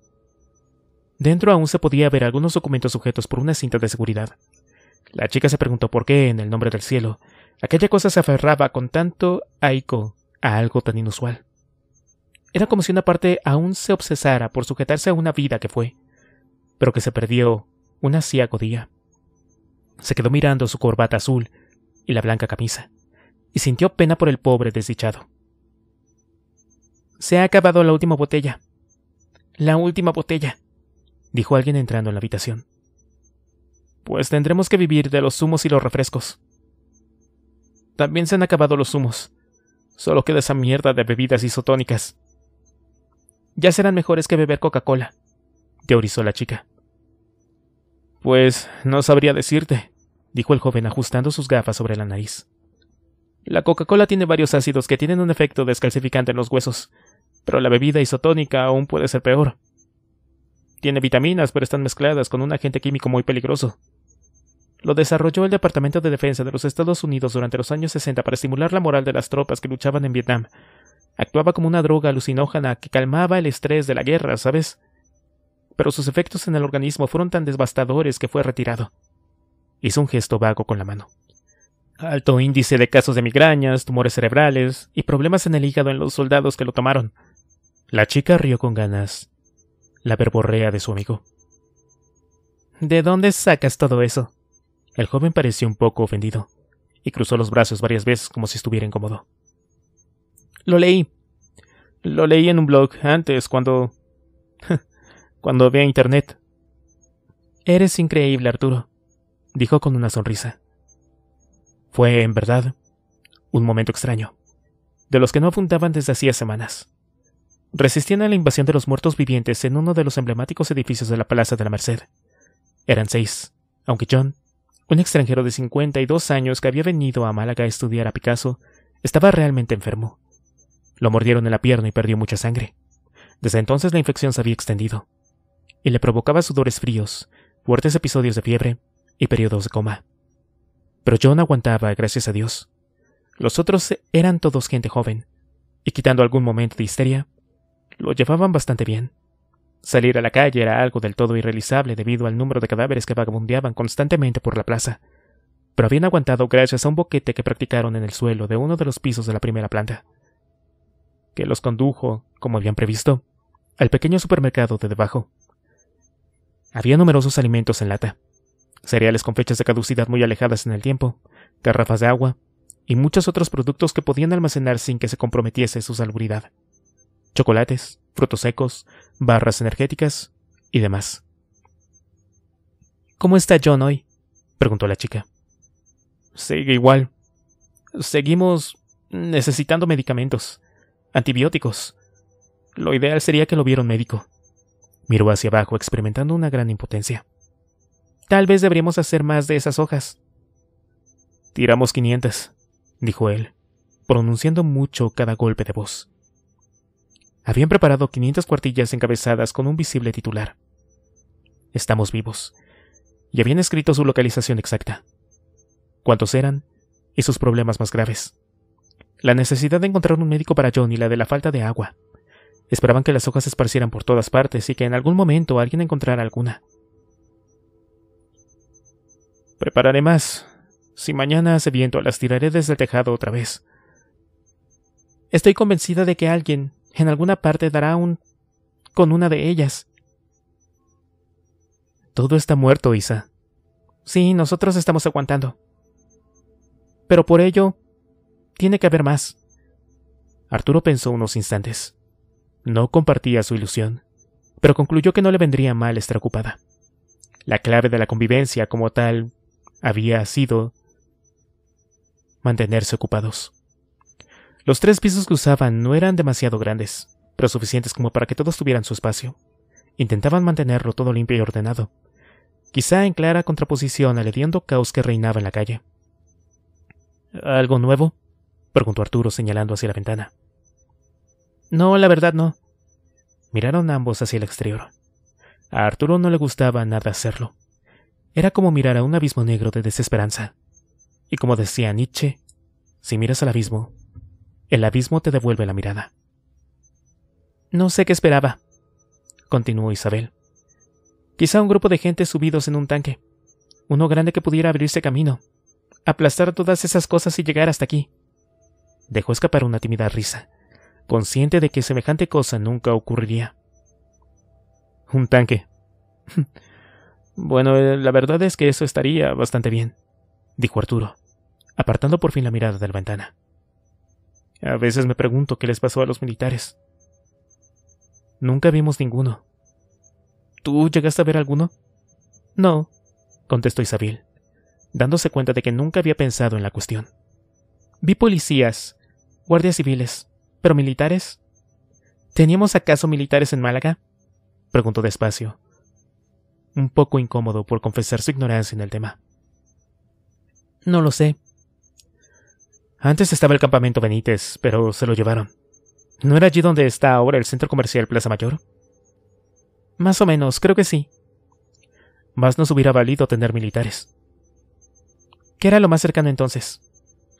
Dentro aún se podía ver algunos documentos sujetos por una cinta de seguridad. La chica se preguntó por qué, en el nombre del cielo, aquella cosa se aferraba con tanto aico a algo tan inusual. Era como si una parte aún se obsesara por sujetarse a una vida que fue, pero que se perdió un asiago día. Se quedó mirando su corbata azul y la blanca camisa, y sintió pena por el pobre desdichado. Se ha acabado la última botella. La última botella, dijo alguien entrando en la habitación pues tendremos que vivir de los zumos y los refrescos. También se han acabado los zumos. Solo queda esa mierda de bebidas isotónicas. Ya serán mejores que beber Coca-Cola, teorizó la chica. Pues no sabría decirte, dijo el joven ajustando sus gafas sobre la nariz. La Coca-Cola tiene varios ácidos que tienen un efecto descalcificante en los huesos, pero la bebida isotónica aún puede ser peor. Tiene vitaminas, pero están mezcladas con un agente químico muy peligroso. Lo desarrolló el Departamento de Defensa de los Estados Unidos durante los años 60 para estimular la moral de las tropas que luchaban en Vietnam. Actuaba como una droga alucinógena que calmaba el estrés de la guerra, ¿sabes? Pero sus efectos en el organismo fueron tan devastadores que fue retirado. Hizo un gesto vago con la mano. Alto índice de casos de migrañas, tumores cerebrales y problemas en el hígado en los soldados que lo tomaron. La chica rió con ganas. La verborrea de su amigo. ¿De dónde sacas todo eso? El joven pareció un poco ofendido, y cruzó los brazos varias veces como si estuviera incómodo. Lo leí. Lo leí en un blog antes, cuando... cuando había internet. Eres increíble, Arturo, dijo con una sonrisa. Fue, en verdad, un momento extraño, de los que no apuntaban desde hacía semanas. Resistían a la invasión de los muertos vivientes en uno de los emblemáticos edificios de la Plaza de la Merced. Eran seis, aunque John un extranjero de 52 años que había venido a Málaga a estudiar a Picasso estaba realmente enfermo. Lo mordieron en la pierna y perdió mucha sangre. Desde entonces la infección se había extendido y le provocaba sudores fríos, fuertes episodios de fiebre y periodos de coma. Pero John aguantaba, gracias a Dios. Los otros eran todos gente joven, y quitando algún momento de histeria, lo llevaban bastante bien. Salir a la calle era algo del todo irrealizable debido al número de cadáveres que vagabundeaban constantemente por la plaza, pero habían aguantado gracias a un boquete que practicaron en el suelo de uno de los pisos de la primera planta, que los condujo, como habían previsto, al pequeño supermercado de debajo. Había numerosos alimentos en lata, cereales con fechas de caducidad muy alejadas en el tiempo, garrafas de agua y muchos otros productos que podían almacenar sin que se comprometiese su salubridad chocolates, frutos secos, barras energéticas y demás. ¿Cómo está John hoy? preguntó la chica. Sigue igual. Seguimos necesitando medicamentos, antibióticos. Lo ideal sería que lo viera un médico. Miró hacia abajo, experimentando una gran impotencia. Tal vez deberíamos hacer más de esas hojas. Tiramos 500, dijo él, pronunciando mucho cada golpe de voz. Habían preparado 500 cuartillas encabezadas con un visible titular. Estamos vivos. Y habían escrito su localización exacta. Cuántos eran y sus problemas más graves. La necesidad de encontrar un médico para John y la de la falta de agua. Esperaban que las hojas se esparcieran por todas partes y que en algún momento alguien encontrara alguna. Prepararé más. Si mañana hace viento, las tiraré desde el tejado otra vez. Estoy convencida de que alguien, en alguna parte dará un... con una de ellas. Todo está muerto, Isa. Sí, nosotros estamos aguantando. Pero por ello... tiene que haber más. Arturo pensó unos instantes. No compartía su ilusión, pero concluyó que no le vendría mal estar ocupada. La clave de la convivencia como tal había sido mantenerse ocupados. Los tres pisos que usaban no eran demasiado grandes, pero suficientes como para que todos tuvieran su espacio. Intentaban mantenerlo todo limpio y ordenado, quizá en clara contraposición al hediondo caos que reinaba en la calle. ¿Algo nuevo? preguntó Arturo señalando hacia la ventana. No, la verdad no. Miraron ambos hacia el exterior. A Arturo no le gustaba nada hacerlo. Era como mirar a un abismo negro de desesperanza. Y como decía Nietzsche, si miras al abismo, el abismo te devuelve la mirada. No sé qué esperaba, continuó Isabel. Quizá un grupo de gente subidos en un tanque, uno grande que pudiera abrirse camino, aplastar todas esas cosas y llegar hasta aquí. Dejó escapar una tímida risa, consciente de que semejante cosa nunca ocurriría. Un tanque. bueno, eh, la verdad es que eso estaría bastante bien, dijo Arturo, apartando por fin la mirada de la ventana. A veces me pregunto qué les pasó a los militares. Nunca vimos ninguno. ¿Tú llegaste a ver alguno? No, contestó Isabel, dándose cuenta de que nunca había pensado en la cuestión. Vi policías, guardias civiles, pero militares. ¿Teníamos acaso militares en Málaga? preguntó despacio, un poco incómodo por confesar su ignorancia en el tema. No lo sé, antes estaba el campamento Benítez, pero se lo llevaron. ¿No era allí donde está ahora el centro comercial Plaza Mayor? Más o menos, creo que sí. Más nos hubiera valido tener militares. ¿Qué era lo más cercano entonces?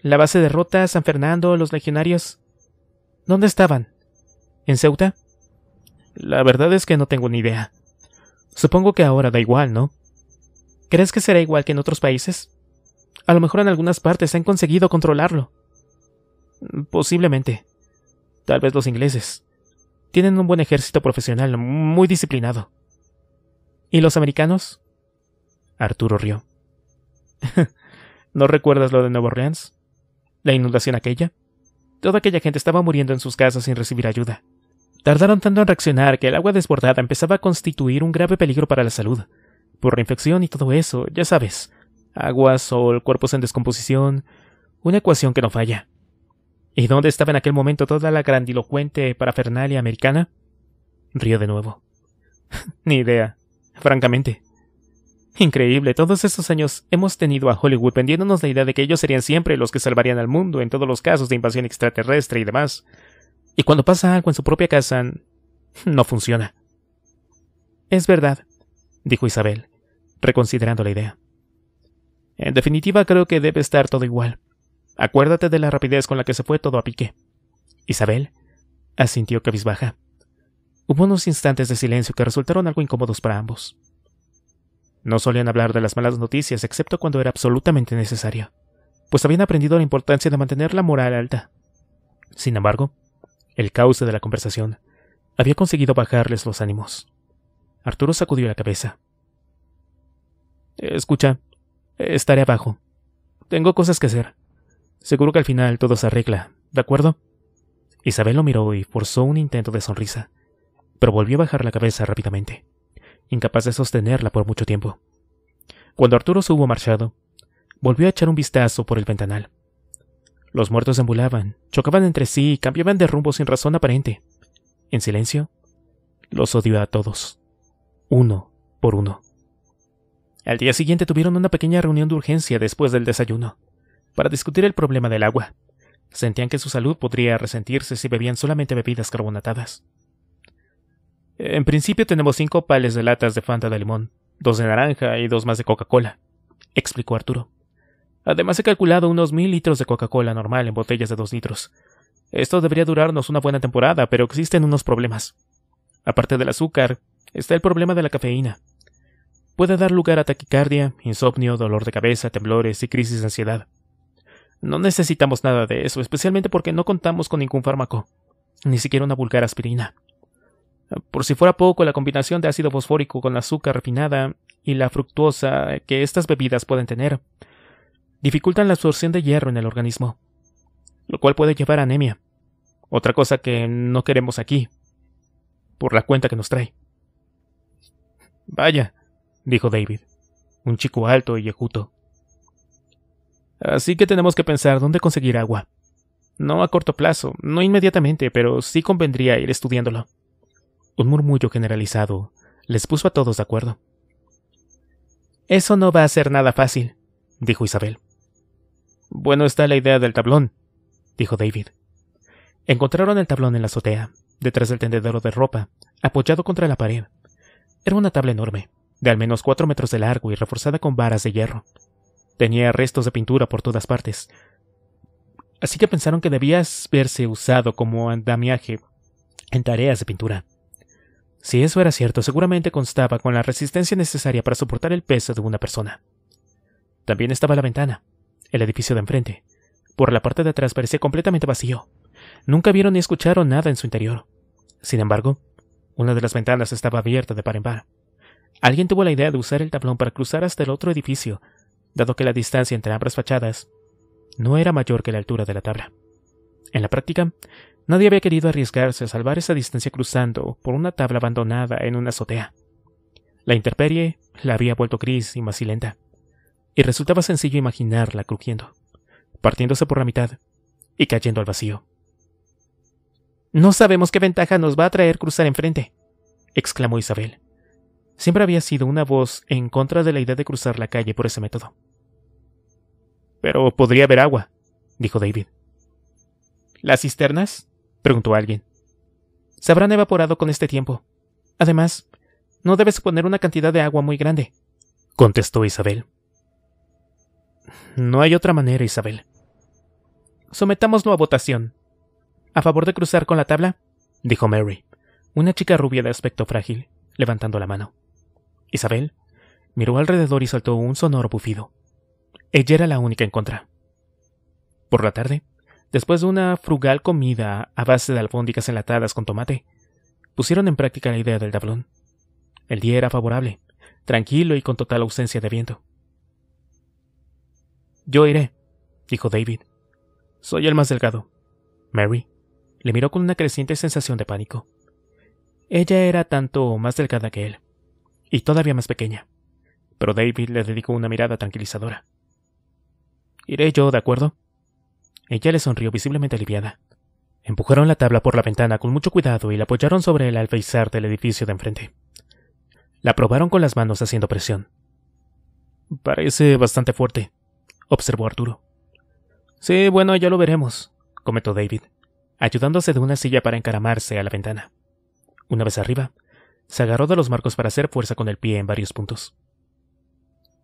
¿La base de Rota, San Fernando, los legionarios? ¿Dónde estaban? ¿En Ceuta? La verdad es que no tengo ni idea. Supongo que ahora da igual, ¿no? ¿Crees que será igual que en otros países? A lo mejor en algunas partes han conseguido controlarlo. Posiblemente. Tal vez los ingleses. Tienen un buen ejército profesional, muy disciplinado. ¿Y los americanos? Arturo rió. ¿No recuerdas lo de Nueva Orleans? ¿La inundación aquella? Toda aquella gente estaba muriendo en sus casas sin recibir ayuda. Tardaron tanto en reaccionar que el agua desbordada empezaba a constituir un grave peligro para la salud. Por la infección y todo eso, ya sabes, aguas sol, cuerpos en descomposición, una ecuación que no falla. ¿Y dónde estaba en aquel momento toda la grandilocuente parafernalia americana? Río de nuevo. Ni idea, francamente. Increíble, todos estos años hemos tenido a Hollywood vendiéndonos la idea de que ellos serían siempre los que salvarían al mundo en todos los casos de invasión extraterrestre y demás. Y cuando pasa algo en su propia casa, no funciona. Es verdad, dijo Isabel, reconsiderando la idea. En definitiva, creo que debe estar todo igual. Acuérdate de la rapidez con la que se fue todo a pique. Isabel asintió cabizbaja. Hubo unos instantes de silencio que resultaron algo incómodos para ambos. No solían hablar de las malas noticias excepto cuando era absolutamente necesario, pues habían aprendido la importancia de mantener la moral alta. Sin embargo, el cauce de la conversación había conseguido bajarles los ánimos. Arturo sacudió la cabeza. Escucha, Estaré abajo. Tengo cosas que hacer. Seguro que al final todo se arregla, ¿de acuerdo? Isabel lo miró y forzó un intento de sonrisa, pero volvió a bajar la cabeza rápidamente, incapaz de sostenerla por mucho tiempo. Cuando Arturo se hubo marchado, volvió a echar un vistazo por el ventanal. Los muertos ambulaban, chocaban entre sí y cambiaban de rumbo sin razón aparente. En silencio, los odió a todos, uno por uno. Al día siguiente tuvieron una pequeña reunión de urgencia después del desayuno, para discutir el problema del agua. Sentían que su salud podría resentirse si bebían solamente bebidas carbonatadas. En principio tenemos cinco pales de latas de Fanta de limón, dos de naranja y dos más de Coca-Cola, explicó Arturo. Además he calculado unos mil litros de Coca-Cola normal en botellas de dos litros. Esto debería durarnos una buena temporada, pero existen unos problemas. Aparte del azúcar, está el problema de la cafeína puede dar lugar a taquicardia, insomnio, dolor de cabeza, temblores y crisis de ansiedad. No necesitamos nada de eso, especialmente porque no contamos con ningún fármaco, ni siquiera una vulgar aspirina. Por si fuera poco, la combinación de ácido fosfórico con azúcar refinada y la fructuosa que estas bebidas pueden tener dificultan la absorción de hierro en el organismo, lo cual puede llevar a anemia, otra cosa que no queremos aquí, por la cuenta que nos trae. Vaya, dijo David, un chico alto y ejuto. Así que tenemos que pensar dónde conseguir agua. No a corto plazo, no inmediatamente, pero sí convendría ir estudiándolo. Un murmullo generalizado les puso a todos de acuerdo. Eso no va a ser nada fácil, dijo Isabel. Bueno está la idea del tablón, dijo David. Encontraron el tablón en la azotea, detrás del tendedero de ropa, apoyado contra la pared. Era una tabla enorme, de al menos cuatro metros de largo y reforzada con varas de hierro. Tenía restos de pintura por todas partes. Así que pensaron que debía verse usado como andamiaje en tareas de pintura. Si eso era cierto, seguramente constaba con la resistencia necesaria para soportar el peso de una persona. También estaba la ventana, el edificio de enfrente. Por la parte de atrás parecía completamente vacío. Nunca vieron ni escucharon nada en su interior. Sin embargo, una de las ventanas estaba abierta de par en par. Alguien tuvo la idea de usar el tablón para cruzar hasta el otro edificio, dado que la distancia entre ambas fachadas no era mayor que la altura de la tabla. En la práctica, nadie había querido arriesgarse a salvar esa distancia cruzando por una tabla abandonada en una azotea. La intemperie la había vuelto gris y macilenta, y resultaba sencillo imaginarla crujiendo, partiéndose por la mitad y cayendo al vacío. No sabemos qué ventaja nos va a traer cruzar enfrente, exclamó Isabel siempre había sido una voz en contra de la idea de cruzar la calle por ese método. Pero podría haber agua, dijo David. ¿Las cisternas? preguntó alguien. Se habrán evaporado con este tiempo. Además, no debes poner una cantidad de agua muy grande, contestó Isabel. No hay otra manera, Isabel. Sometámoslo a votación. ¿A favor de cruzar con la tabla? dijo Mary, una chica rubia de aspecto frágil, levantando la mano. Isabel miró alrededor y soltó un sonoro bufido. Ella era la única en contra. Por la tarde, después de una frugal comida a base de alfóndicas enlatadas con tomate, pusieron en práctica la idea del tablón. El día era favorable, tranquilo y con total ausencia de viento. Yo iré, dijo David. Soy el más delgado. Mary le miró con una creciente sensación de pánico. Ella era tanto más delgada que él y todavía más pequeña. Pero David le dedicó una mirada tranquilizadora. Iré yo, ¿de acuerdo? Ella le sonrió visiblemente aliviada. Empujaron la tabla por la ventana con mucho cuidado y la apoyaron sobre el alféizar del edificio de enfrente. La probaron con las manos haciendo presión. Parece bastante fuerte, observó Arturo. Sí, bueno, ya lo veremos, comentó David, ayudándose de una silla para encaramarse a la ventana. Una vez arriba, se agarró de los marcos para hacer fuerza con el pie en varios puntos.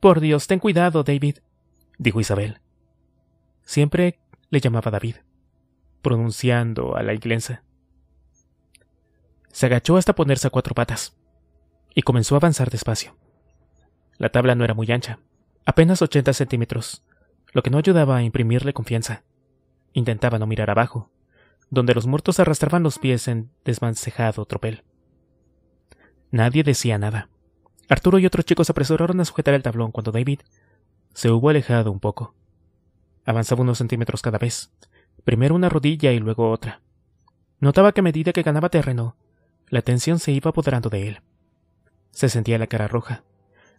Por Dios, ten cuidado, David, dijo Isabel. Siempre le llamaba David, pronunciando a la iglesia. Se agachó hasta ponerse a cuatro patas y comenzó a avanzar despacio. La tabla no era muy ancha, apenas 80 centímetros, lo que no ayudaba a imprimirle confianza. Intentaba no mirar abajo, donde los muertos arrastraban los pies en desmancejado tropel. Nadie decía nada. Arturo y otros chicos apresuraron a sujetar el tablón cuando David se hubo alejado un poco. Avanzaba unos centímetros cada vez, primero una rodilla y luego otra. Notaba que a medida que ganaba terreno, la tensión se iba apoderando de él. Se sentía la cara roja.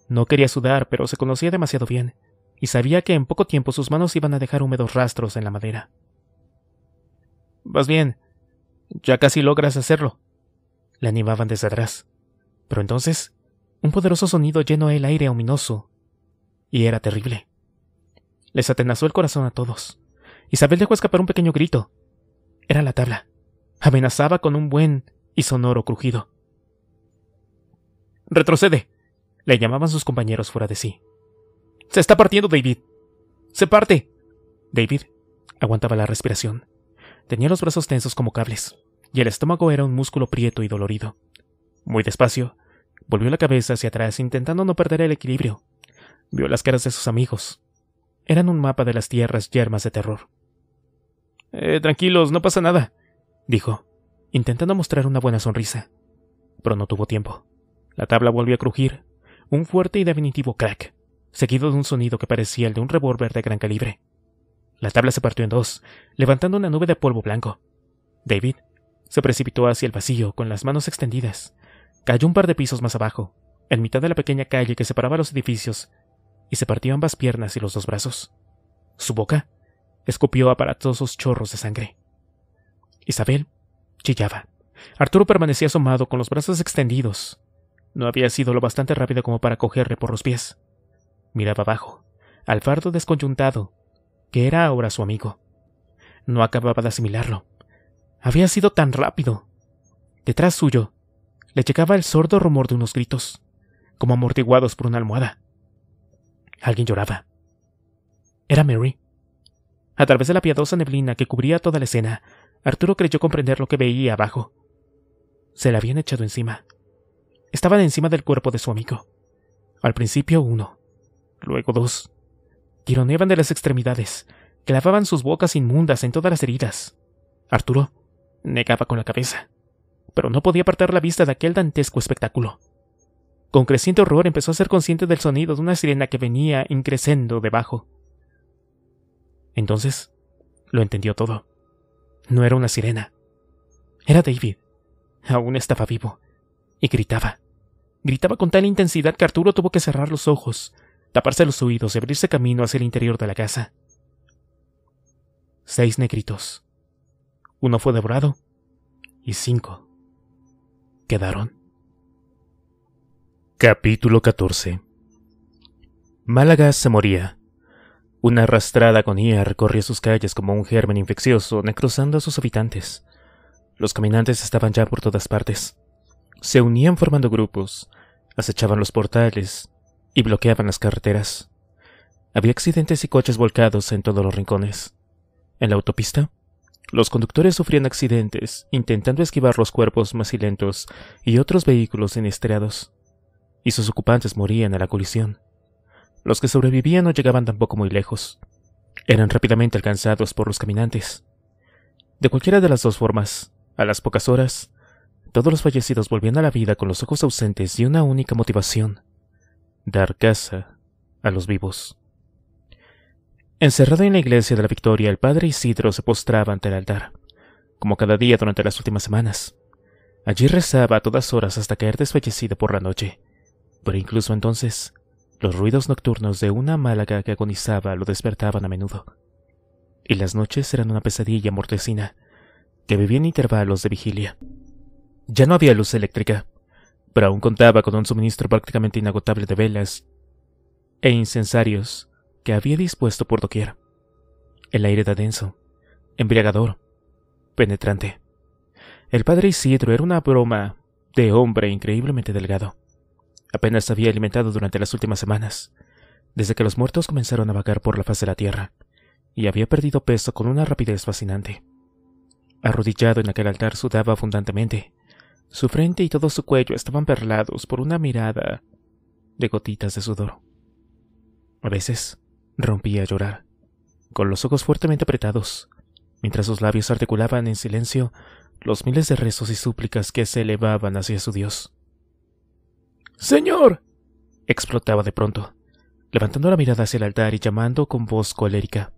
No quería sudar, pero se conocía demasiado bien, y sabía que en poco tiempo sus manos iban a dejar húmedos rastros en la madera. Vas bien. Ya casi logras hacerlo. Le animaban desde atrás. Pero entonces, un poderoso sonido llenó el aire ominoso, y era terrible. Les atenazó el corazón a todos. Isabel dejó escapar un pequeño grito. Era la tabla. Amenazaba con un buen y sonoro crujido. ¡Retrocede! le llamaban sus compañeros fuera de sí. ¡Se está partiendo, David! ¡Se parte! David aguantaba la respiración. Tenía los brazos tensos como cables, y el estómago era un músculo prieto y dolorido. Muy despacio, volvió la cabeza hacia atrás intentando no perder el equilibrio. Vio las caras de sus amigos. Eran un mapa de las tierras yermas de terror. Eh, tranquilos, no pasa nada, dijo, intentando mostrar una buena sonrisa. Pero no tuvo tiempo. La tabla volvió a crujir, un fuerte y definitivo crack, seguido de un sonido que parecía el de un revólver de gran calibre. La tabla se partió en dos, levantando una nube de polvo blanco. David se precipitó hacia el vacío con las manos extendidas, cayó un par de pisos más abajo, en mitad de la pequeña calle que separaba los edificios, y se partió ambas piernas y los dos brazos. Su boca escupió aparatosos chorros de sangre. Isabel chillaba. Arturo permanecía asomado con los brazos extendidos. No había sido lo bastante rápido como para cogerle por los pies. Miraba abajo, al fardo desconyuntado, que era ahora su amigo. No acababa de asimilarlo. Había sido tan rápido. Detrás suyo le llegaba el sordo rumor de unos gritos, como amortiguados por una almohada. Alguien lloraba. Era Mary. A través de la piadosa neblina que cubría toda la escena, Arturo creyó comprender lo que veía abajo. Se la habían echado encima. Estaban encima del cuerpo de su amigo. Al principio uno, luego dos. Tironeaban de las extremidades, clavaban sus bocas inmundas en todas las heridas. Arturo negaba con la cabeza pero no podía apartar la vista de aquel dantesco espectáculo. Con creciente horror empezó a ser consciente del sonido de una sirena que venía increciendo debajo. Entonces, lo entendió todo. No era una sirena. Era David. Aún estaba vivo. Y gritaba. Gritaba con tal intensidad que Arturo tuvo que cerrar los ojos, taparse los oídos y abrirse camino hacia el interior de la casa. Seis negritos. Uno fue devorado. Y cinco quedaron. Capítulo 14 Málaga se moría. Una arrastrada agonía recorría sus calles como un germen infeccioso, necrosando a sus habitantes. Los caminantes estaban ya por todas partes. Se unían formando grupos, acechaban los portales y bloqueaban las carreteras. Había accidentes y coches volcados en todos los rincones. En la autopista, los conductores sufrían accidentes, intentando esquivar los cuerpos macilentos y otros vehículos estreados, y sus ocupantes morían a la colisión. Los que sobrevivían no llegaban tampoco muy lejos. Eran rápidamente alcanzados por los caminantes. De cualquiera de las dos formas, a las pocas horas, todos los fallecidos volvían a la vida con los ojos ausentes y una única motivación, dar casa a los vivos. Encerrado en la iglesia de la Victoria, el padre Isidro se postraba ante el altar, como cada día durante las últimas semanas. Allí rezaba a todas horas hasta caer desfallecido por la noche. Pero incluso entonces, los ruidos nocturnos de una málaga que agonizaba lo despertaban a menudo. Y las noches eran una pesadilla mortecina, que vivía en intervalos de vigilia. Ya no había luz eléctrica, pero aún contaba con un suministro prácticamente inagotable de velas e incensarios que había dispuesto por doquier. El aire era denso, embriagador, penetrante. El padre Isidro era una broma de hombre increíblemente delgado. Apenas se había alimentado durante las últimas semanas, desde que los muertos comenzaron a vagar por la faz de la tierra, y había perdido peso con una rapidez fascinante. Arrodillado en aquel altar sudaba abundantemente. Su frente y todo su cuello estaban perlados por una mirada de gotitas de sudor. A veces, Rompía a llorar, con los ojos fuertemente apretados, mientras sus labios articulaban en silencio los miles de rezos y súplicas que se elevaban hacia su Dios. Señor. explotaba de pronto, levantando la mirada hacia el altar y llamando con voz colérica.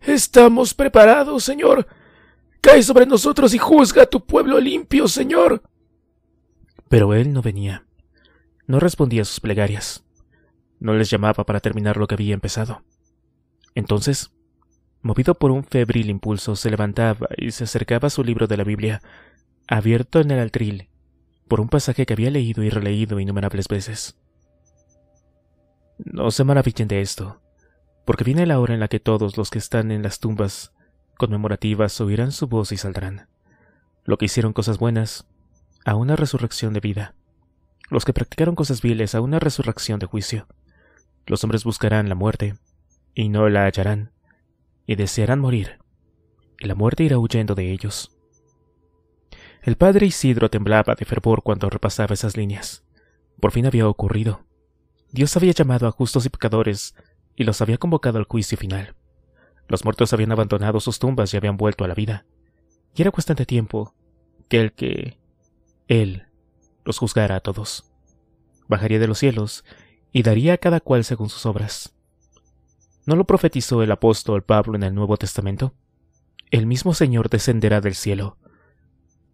Estamos preparados, Señor. Cae sobre nosotros y juzga a tu pueblo limpio, Señor. Pero él no venía. No respondía a sus plegarias no les llamaba para terminar lo que había empezado. Entonces, movido por un febril impulso, se levantaba y se acercaba a su libro de la Biblia, abierto en el altril, por un pasaje que había leído y releído innumerables veces. No se maravillen de esto, porque viene la hora en la que todos los que están en las tumbas conmemorativas oirán su voz y saldrán. Lo que hicieron cosas buenas, a una resurrección de vida. Los que practicaron cosas viles, a una resurrección de juicio. Los hombres buscarán la muerte, y no la hallarán, y desearán morir, y la muerte irá huyendo de ellos. El padre Isidro temblaba de fervor cuando repasaba esas líneas. Por fin había ocurrido. Dios había llamado a justos y pecadores, y los había convocado al juicio final. Los muertos habían abandonado sus tumbas y habían vuelto a la vida. Y era cuestión de tiempo que el que... Él los juzgara a todos. Bajaría de los cielos y daría a cada cual según sus obras. ¿No lo profetizó el apóstol Pablo en el Nuevo Testamento? El mismo Señor descenderá del cielo.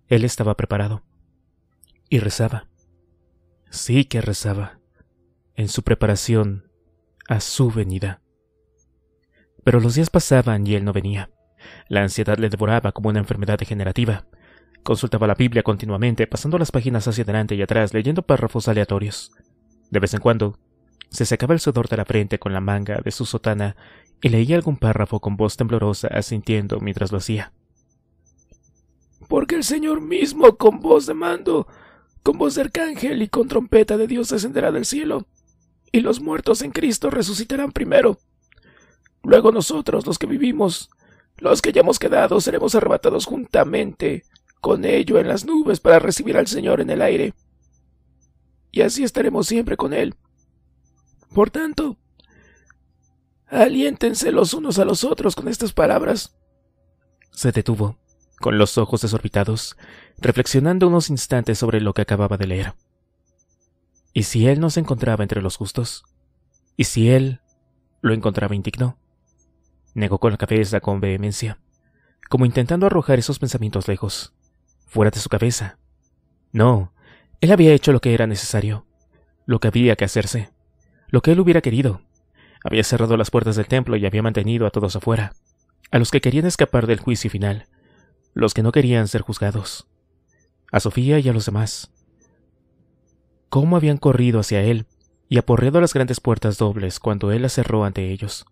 Él estaba preparado. Y rezaba. Sí que rezaba. En su preparación a su venida. Pero los días pasaban y él no venía. La ansiedad le devoraba como una enfermedad degenerativa. Consultaba la Biblia continuamente, pasando las páginas hacia adelante y atrás, leyendo párrafos aleatorios. De vez en cuando, se sacaba el sudor de la frente con la manga de su sotana y leía algún párrafo con voz temblorosa asintiendo mientras lo hacía. Porque el Señor mismo con voz de mando, con voz de arcángel y con trompeta de Dios descenderá del cielo, y los muertos en Cristo resucitarán primero. Luego nosotros, los que vivimos, los que ya hemos quedado, seremos arrebatados juntamente con ello en las nubes para recibir al Señor en el aire. Y así estaremos siempre con Él. Por tanto, aliéntense los unos a los otros con estas palabras. Se detuvo, con los ojos desorbitados, reflexionando unos instantes sobre lo que acababa de leer. ¿Y si él no se encontraba entre los justos? ¿Y si él lo encontraba indigno? Negó con la cabeza con vehemencia, como intentando arrojar esos pensamientos lejos, fuera de su cabeza. No, él había hecho lo que era necesario, lo que había que hacerse lo que él hubiera querido. Había cerrado las puertas del templo y había mantenido a todos afuera, a los que querían escapar del juicio final, los que no querían ser juzgados, a Sofía y a los demás. Cómo habían corrido hacia él y aporreado las grandes puertas dobles cuando él las cerró ante ellos.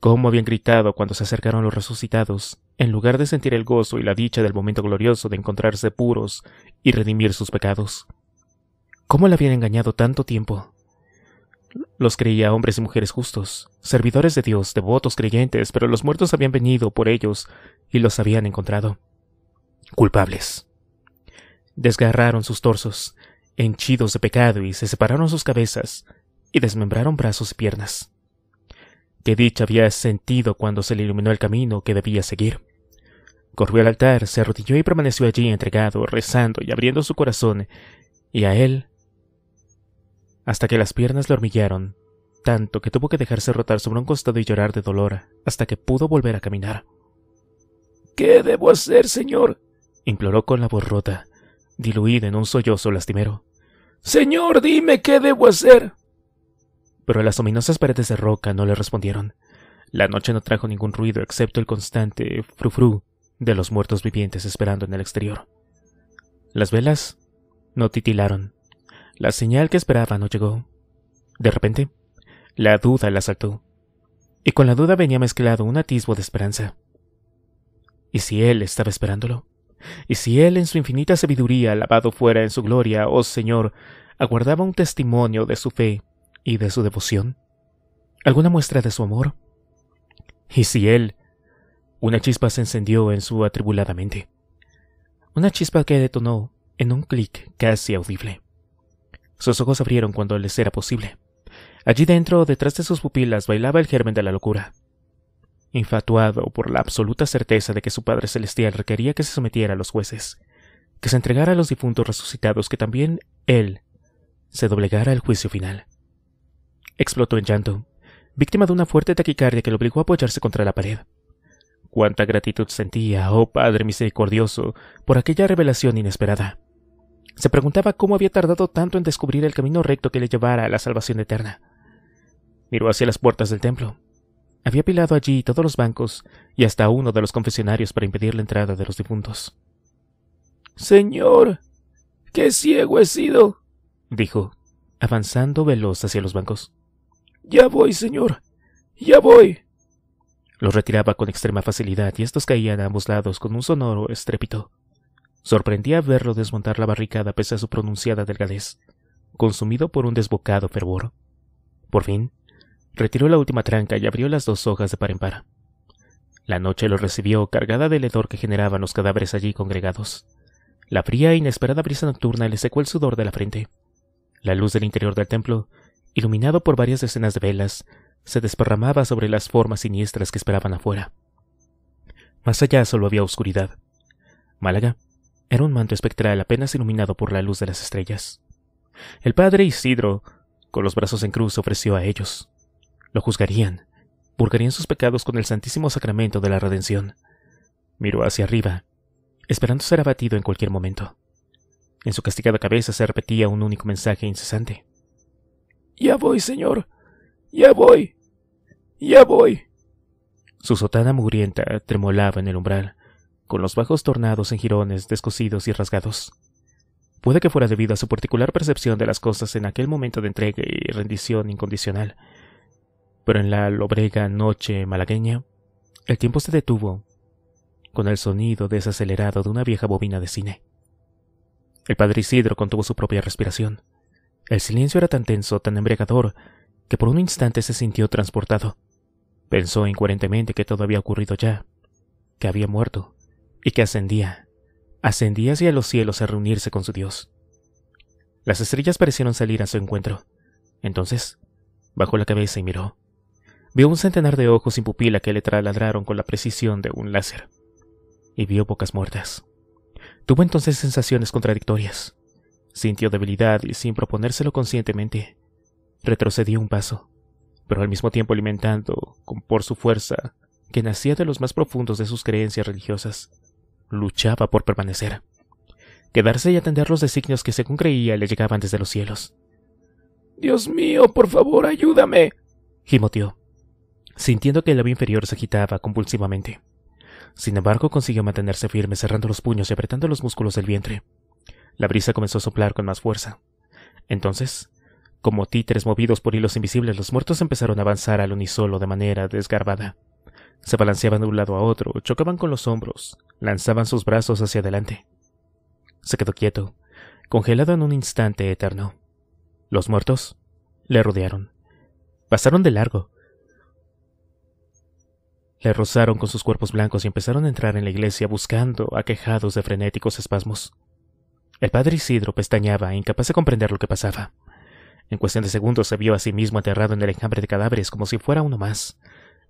Cómo habían gritado cuando se acercaron los resucitados, en lugar de sentir el gozo y la dicha del momento glorioso de encontrarse puros y redimir sus pecados. ¿Cómo le habían engañado tanto tiempo? Los creía hombres y mujeres justos, servidores de Dios, devotos, creyentes, pero los muertos habían venido por ellos y los habían encontrado. Culpables. Desgarraron sus torsos, henchidos de pecado, y se separaron sus cabezas, y desmembraron brazos y piernas. Qué dicha había sentido cuando se le iluminó el camino que debía seguir. Corrió al altar, se arrodilló y permaneció allí entregado, rezando y abriendo su corazón, y a él hasta que las piernas le hormiguearon, tanto que tuvo que dejarse rotar sobre un costado y llorar de dolor, hasta que pudo volver a caminar. ¿Qué debo hacer, señor? imploró con la voz rota, diluida en un sollozo lastimero. Señor, dime qué debo hacer. Pero las ominosas paredes de roca no le respondieron. La noche no trajo ningún ruido excepto el constante frufru de los muertos vivientes esperando en el exterior. Las velas no titilaron, la señal que esperaba no llegó. De repente, la duda la saltó. Y con la duda venía mezclado un atisbo de esperanza. ¿Y si él estaba esperándolo? ¿Y si él en su infinita sabiduría, lavado fuera en su gloria, oh Señor, aguardaba un testimonio de su fe y de su devoción? ¿Alguna muestra de su amor? ¿Y si él? Una chispa se encendió en su atribulada mente. Una chispa que detonó en un clic casi audible. Sus ojos abrieron cuando les era posible. Allí dentro, detrás de sus pupilas, bailaba el germen de la locura. Infatuado por la absoluta certeza de que su Padre Celestial requería que se sometiera a los jueces, que se entregara a los difuntos resucitados, que también él se doblegara al juicio final. Explotó en llanto, víctima de una fuerte taquicardia que lo obligó a apoyarse contra la pared. Cuánta gratitud sentía, oh Padre misericordioso, por aquella revelación inesperada. Se preguntaba cómo había tardado tanto en descubrir el camino recto que le llevara a la salvación eterna. Miró hacia las puertas del templo. Había apilado allí todos los bancos y hasta uno de los confesionarios para impedir la entrada de los difuntos. Señor, qué ciego he sido, dijo, avanzando veloz hacia los bancos. Ya voy, señor, ya voy. Los retiraba con extrema facilidad y estos caían a ambos lados con un sonoro estrépito. Sorprendía verlo desmontar la barricada pese a su pronunciada delgadez, consumido por un desbocado fervor. Por fin, retiró la última tranca y abrió las dos hojas de par en par. La noche lo recibió cargada del hedor que generaban los cadáveres allí congregados. La fría e inesperada brisa nocturna le secó el sudor de la frente. La luz del interior del templo, iluminado por varias decenas de velas, se desparramaba sobre las formas siniestras que esperaban afuera. Más allá solo había oscuridad. Málaga era un manto espectral apenas iluminado por la luz de las estrellas. El padre Isidro, con los brazos en cruz, ofreció a ellos. Lo juzgarían, purgarían sus pecados con el Santísimo Sacramento de la Redención. Miró hacia arriba, esperando ser abatido en cualquier momento. En su castigada cabeza se repetía un único mensaje incesante. Ya voy, señor. Ya voy. Ya voy. Su sotana mugrienta tremolaba en el umbral, con los bajos tornados en jirones descosidos y rasgados. Puede que fuera debido a su particular percepción de las cosas en aquel momento de entrega y rendición incondicional. Pero en la lobrega noche malagueña, el tiempo se detuvo con el sonido desacelerado de una vieja bobina de cine. El padre Isidro contuvo su propia respiración. El silencio era tan tenso, tan embriagador, que por un instante se sintió transportado. Pensó incoherentemente que todo había ocurrido ya, que había muerto, y que ascendía, ascendía hacia los cielos a reunirse con su Dios. Las estrellas parecieron salir a su encuentro. Entonces, bajó la cabeza y miró. Vio un centenar de ojos sin pupila que le traladraron con la precisión de un láser. Y vio bocas muertas. Tuvo entonces sensaciones contradictorias. Sintió debilidad y sin proponérselo conscientemente, retrocedió un paso, pero al mismo tiempo alimentando, con por su fuerza, que nacía de los más profundos de sus creencias religiosas, luchaba por permanecer, quedarse y atender los designios que según creía le llegaban desde los cielos. Dios mío, por favor, ayúdame, gimoteó, sintiendo que el labio inferior se agitaba convulsivamente. Sin embargo, consiguió mantenerse firme cerrando los puños y apretando los músculos del vientre. La brisa comenzó a soplar con más fuerza. Entonces, como títeres movidos por hilos invisibles, los muertos empezaron a avanzar al unisolo de manera desgarbada. Se balanceaban de un lado a otro, chocaban con los hombros, lanzaban sus brazos hacia adelante. Se quedó quieto, congelado en un instante eterno. Los muertos le rodearon. Pasaron de largo. Le rozaron con sus cuerpos blancos y empezaron a entrar en la iglesia buscando, aquejados de frenéticos espasmos. El padre Isidro pestañaba, incapaz de comprender lo que pasaba. En cuestión de segundos se vio a sí mismo aterrado en el enjambre de cadáveres como si fuera uno más.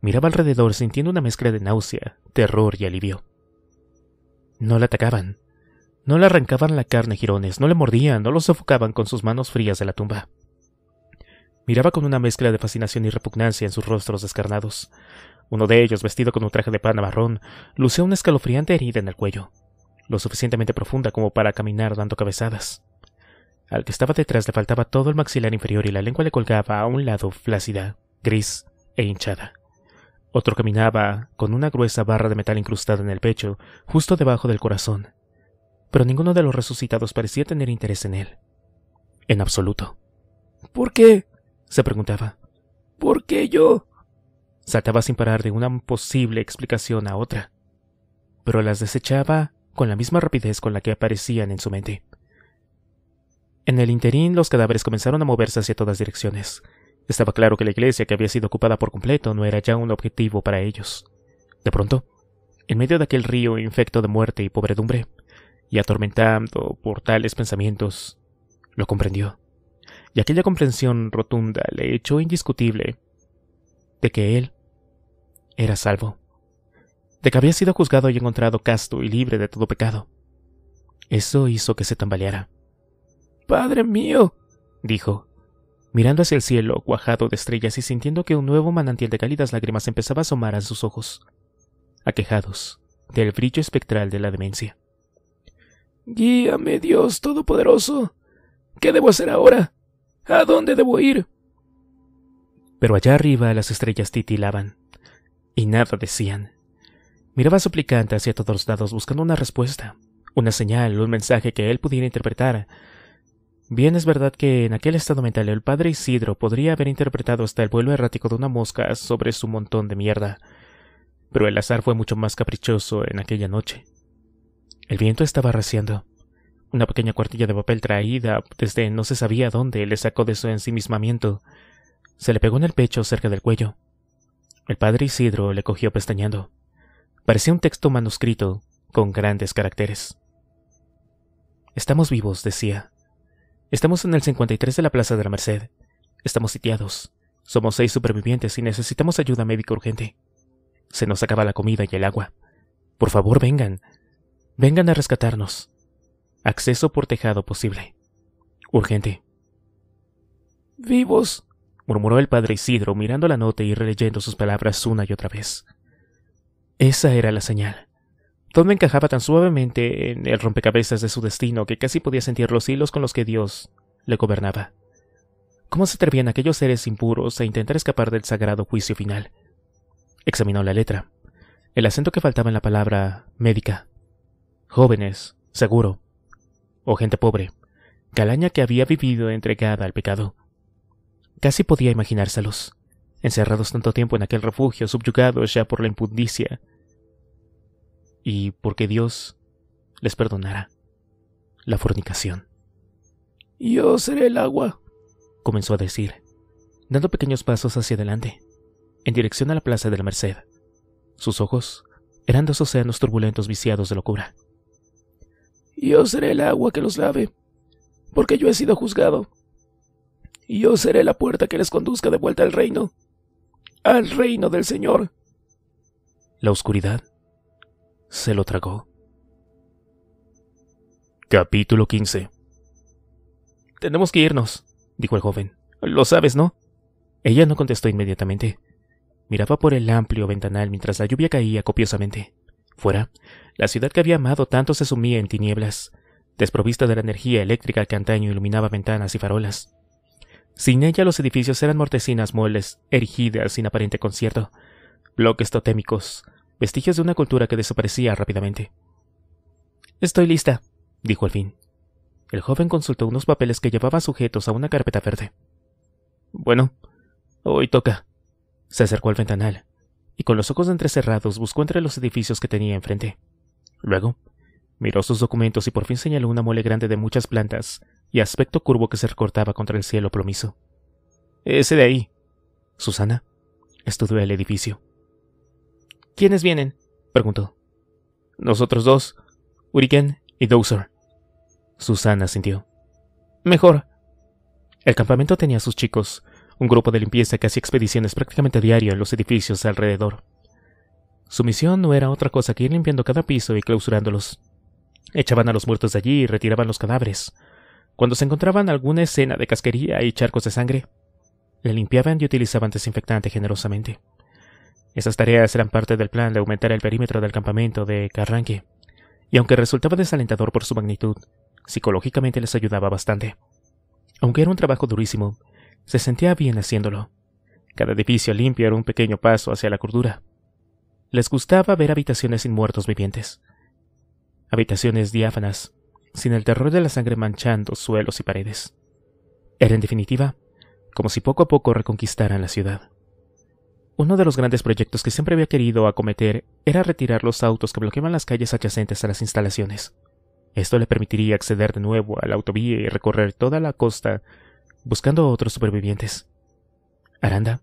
Miraba alrededor sintiendo una mezcla de náusea, terror y alivio. No la atacaban. No le arrancaban la carne jirones, no le mordían, no lo sofocaban con sus manos frías de la tumba. Miraba con una mezcla de fascinación y repugnancia en sus rostros descarnados. Uno de ellos, vestido con un traje de pana marrón, lucía una escalofriante herida en el cuello, lo suficientemente profunda como para caminar dando cabezadas. Al que estaba detrás le faltaba todo el maxilar inferior y la lengua le colgaba a un lado flácida, gris e hinchada. Otro caminaba con una gruesa barra de metal incrustada en el pecho, justo debajo del corazón. Pero ninguno de los resucitados parecía tener interés en él. En absoluto. ¿Por qué? se preguntaba. ¿Por qué yo? Saltaba sin parar de una posible explicación a otra, pero las desechaba con la misma rapidez con la que aparecían en su mente. En el interín, los cadáveres comenzaron a moverse hacia todas direcciones, estaba claro que la iglesia que había sido ocupada por completo no era ya un objetivo para ellos. De pronto, en medio de aquel río infecto de muerte y pobredumbre, y atormentado por tales pensamientos, lo comprendió. Y aquella comprensión rotunda le echó indiscutible de que él era salvo, de que había sido juzgado y encontrado casto y libre de todo pecado. Eso hizo que se tambaleara. Padre mío, dijo, mirando hacia el cielo, cuajado de estrellas y sintiendo que un nuevo manantial de cálidas lágrimas empezaba a asomar a sus ojos, aquejados del brillo espectral de la demencia. Guíame, Dios Todopoderoso. ¿Qué debo hacer ahora? ¿A dónde debo ir? Pero allá arriba las estrellas titilaban, y nada decían. Miraba suplicante hacia todos lados buscando una respuesta, una señal, un mensaje que él pudiera interpretar, Bien es verdad que en aquel estado mental el padre Isidro podría haber interpretado hasta el vuelo errático de una mosca sobre su montón de mierda, pero el azar fue mucho más caprichoso en aquella noche. El viento estaba arreciando. Una pequeña cuartilla de papel traída desde no se sabía dónde le sacó de su ensimismamiento. Se le pegó en el pecho cerca del cuello. El padre Isidro le cogió pestañeando. Parecía un texto manuscrito con grandes caracteres. Estamos vivos, decía. Estamos en el 53 de la Plaza de la Merced. Estamos sitiados. Somos seis supervivientes y necesitamos ayuda médica urgente. Se nos acaba la comida y el agua. Por favor, vengan. Vengan a rescatarnos. Acceso por tejado posible. Urgente. Vivos, murmuró el padre Isidro mirando la nota y releyendo sus palabras una y otra vez. Esa era la señal. Todo encajaba tan suavemente en el rompecabezas de su destino que casi podía sentir los hilos con los que Dios le gobernaba. ¿Cómo se atrevían aquellos seres impuros a intentar escapar del sagrado juicio final? Examinó la letra. El acento que faltaba en la palabra médica. Jóvenes, seguro. O gente pobre. calaña que había vivido entregada al pecado. Casi podía imaginárselos, encerrados tanto tiempo en aquel refugio, subyugados ya por la impundicia y porque Dios les perdonará la fornicación. Yo seré el agua, comenzó a decir, dando pequeños pasos hacia adelante, en dirección a la Plaza de la Merced. Sus ojos eran dos océanos turbulentos viciados de locura. Yo seré el agua que los lave, porque yo he sido juzgado. yo seré la puerta que les conduzca de vuelta al reino, al reino del Señor. La oscuridad se lo tragó. Capítulo 15 Tenemos que irnos, dijo el joven. Lo sabes, ¿no? Ella no contestó inmediatamente. Miraba por el amplio ventanal mientras la lluvia caía copiosamente. Fuera, la ciudad que había amado tanto se sumía en tinieblas, desprovista de la energía eléctrica que antaño iluminaba ventanas y farolas. Sin ella los edificios eran mortecinas muebles, erigidas sin aparente concierto, bloques totémicos, vestigios de una cultura que desaparecía rápidamente. Estoy lista, dijo al fin. El joven consultó unos papeles que llevaba sujetos a una carpeta verde. Bueno, hoy toca. Se acercó al ventanal, y con los ojos entrecerrados buscó entre los edificios que tenía enfrente. Luego, miró sus documentos y por fin señaló una mole grande de muchas plantas y aspecto curvo que se recortaba contra el cielo promiso. Ese de ahí. Susana estudió el edificio. ¿Quiénes vienen? preguntó. Nosotros dos, Uriken y Dozer. Susana sintió. Mejor. El campamento tenía a sus chicos, un grupo de limpieza que hacía expediciones prácticamente diario en los edificios alrededor. Su misión no era otra cosa que ir limpiando cada piso y clausurándolos. Echaban a los muertos de allí y retiraban los cadáveres. Cuando se encontraban alguna escena de casquería y charcos de sangre, la limpiaban y utilizaban desinfectante generosamente. Esas tareas eran parte del plan de aumentar el perímetro del campamento de Carranque, y aunque resultaba desalentador por su magnitud, psicológicamente les ayudaba bastante. Aunque era un trabajo durísimo, se sentía bien haciéndolo. Cada edificio limpio era un pequeño paso hacia la cordura. Les gustaba ver habitaciones sin muertos vivientes. Habitaciones diáfanas, sin el terror de la sangre manchando suelos y paredes. Era en definitiva, como si poco a poco reconquistaran la ciudad. Uno de los grandes proyectos que siempre había querido acometer era retirar los autos que bloqueaban las calles adyacentes a las instalaciones. Esto le permitiría acceder de nuevo a la autovía y recorrer toda la costa buscando a otros supervivientes. Aranda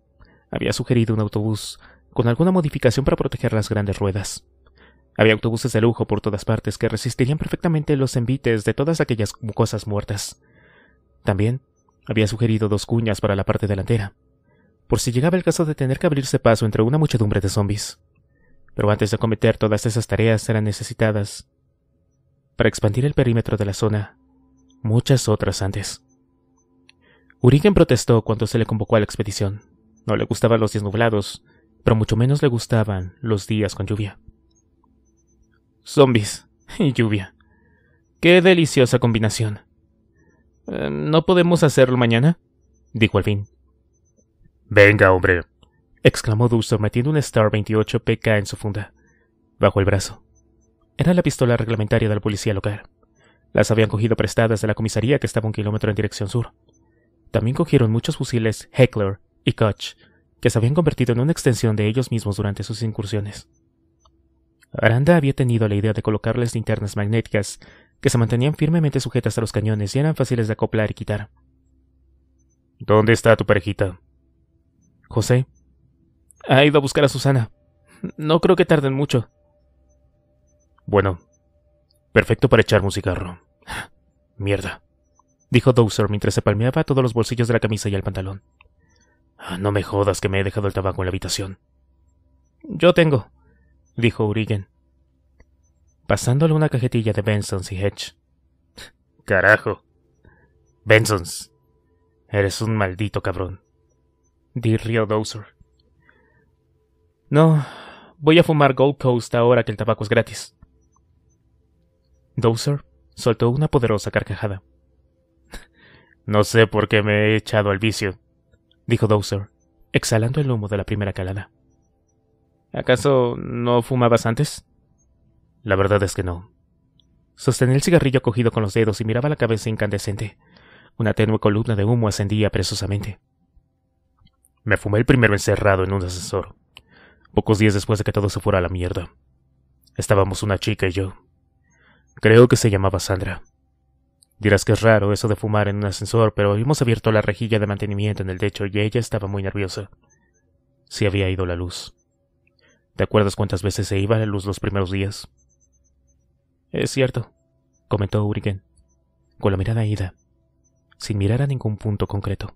había sugerido un autobús con alguna modificación para proteger las grandes ruedas. Había autobuses de lujo por todas partes que resistirían perfectamente los envites de todas aquellas cosas muertas. También había sugerido dos cuñas para la parte delantera, por si llegaba el caso de tener que abrirse paso entre una muchedumbre de zombies. Pero antes de cometer todas esas tareas eran necesitadas, para expandir el perímetro de la zona, muchas otras antes. Urigen protestó cuando se le convocó a la expedición. No le gustaban los días nublados, pero mucho menos le gustaban los días con lluvia. Zombies y lluvia. Qué deliciosa combinación. Eh, ¿No podemos hacerlo mañana? dijo al fin. Venga, hombre, exclamó Dusto, metiendo un Star 28 PK en su funda, bajo el brazo. Era la pistola reglamentaria de la policía local. Las habían cogido prestadas de la comisaría que estaba un kilómetro en dirección sur. También cogieron muchos fusiles Heckler y Koch, que se habían convertido en una extensión de ellos mismos durante sus incursiones. Aranda había tenido la idea de colocarles linternas magnéticas que se mantenían firmemente sujetas a los cañones y eran fáciles de acoplar y quitar. ¿Dónde está tu parejita? José. Ha ido a buscar a Susana. No creo que tarden mucho. Bueno, perfecto para echarme un cigarro. Mierda, dijo Dowser mientras se palmeaba todos los bolsillos de la camisa y el pantalón. Ah, no me jodas que me he dejado el tabaco en la habitación. Yo tengo, dijo Urigen, pasándole una cajetilla de Benson's y Hedge. Carajo. Benson's. Eres un maldito cabrón. Dirrió Dowser. No, voy a fumar Gold Coast ahora que el tabaco es gratis. Dowser soltó una poderosa carcajada. No sé por qué me he echado al vicio, dijo Dowser, exhalando el humo de la primera calada. ¿Acaso no fumabas antes? La verdad es que no. Sostenía el cigarrillo cogido con los dedos y miraba la cabeza incandescente. Una tenue columna de humo ascendía presosamente. Me fumé el primero encerrado en un ascensor, pocos días después de que todo se fuera a la mierda. Estábamos una chica y yo. Creo que se llamaba Sandra. Dirás que es raro eso de fumar en un ascensor, pero habíamos abierto la rejilla de mantenimiento en el techo y ella estaba muy nerviosa. Si había ido la luz. ¿Te acuerdas cuántas veces se iba la luz los primeros días? Es cierto, comentó Urigen, con la mirada ida, sin mirar a ningún punto concreto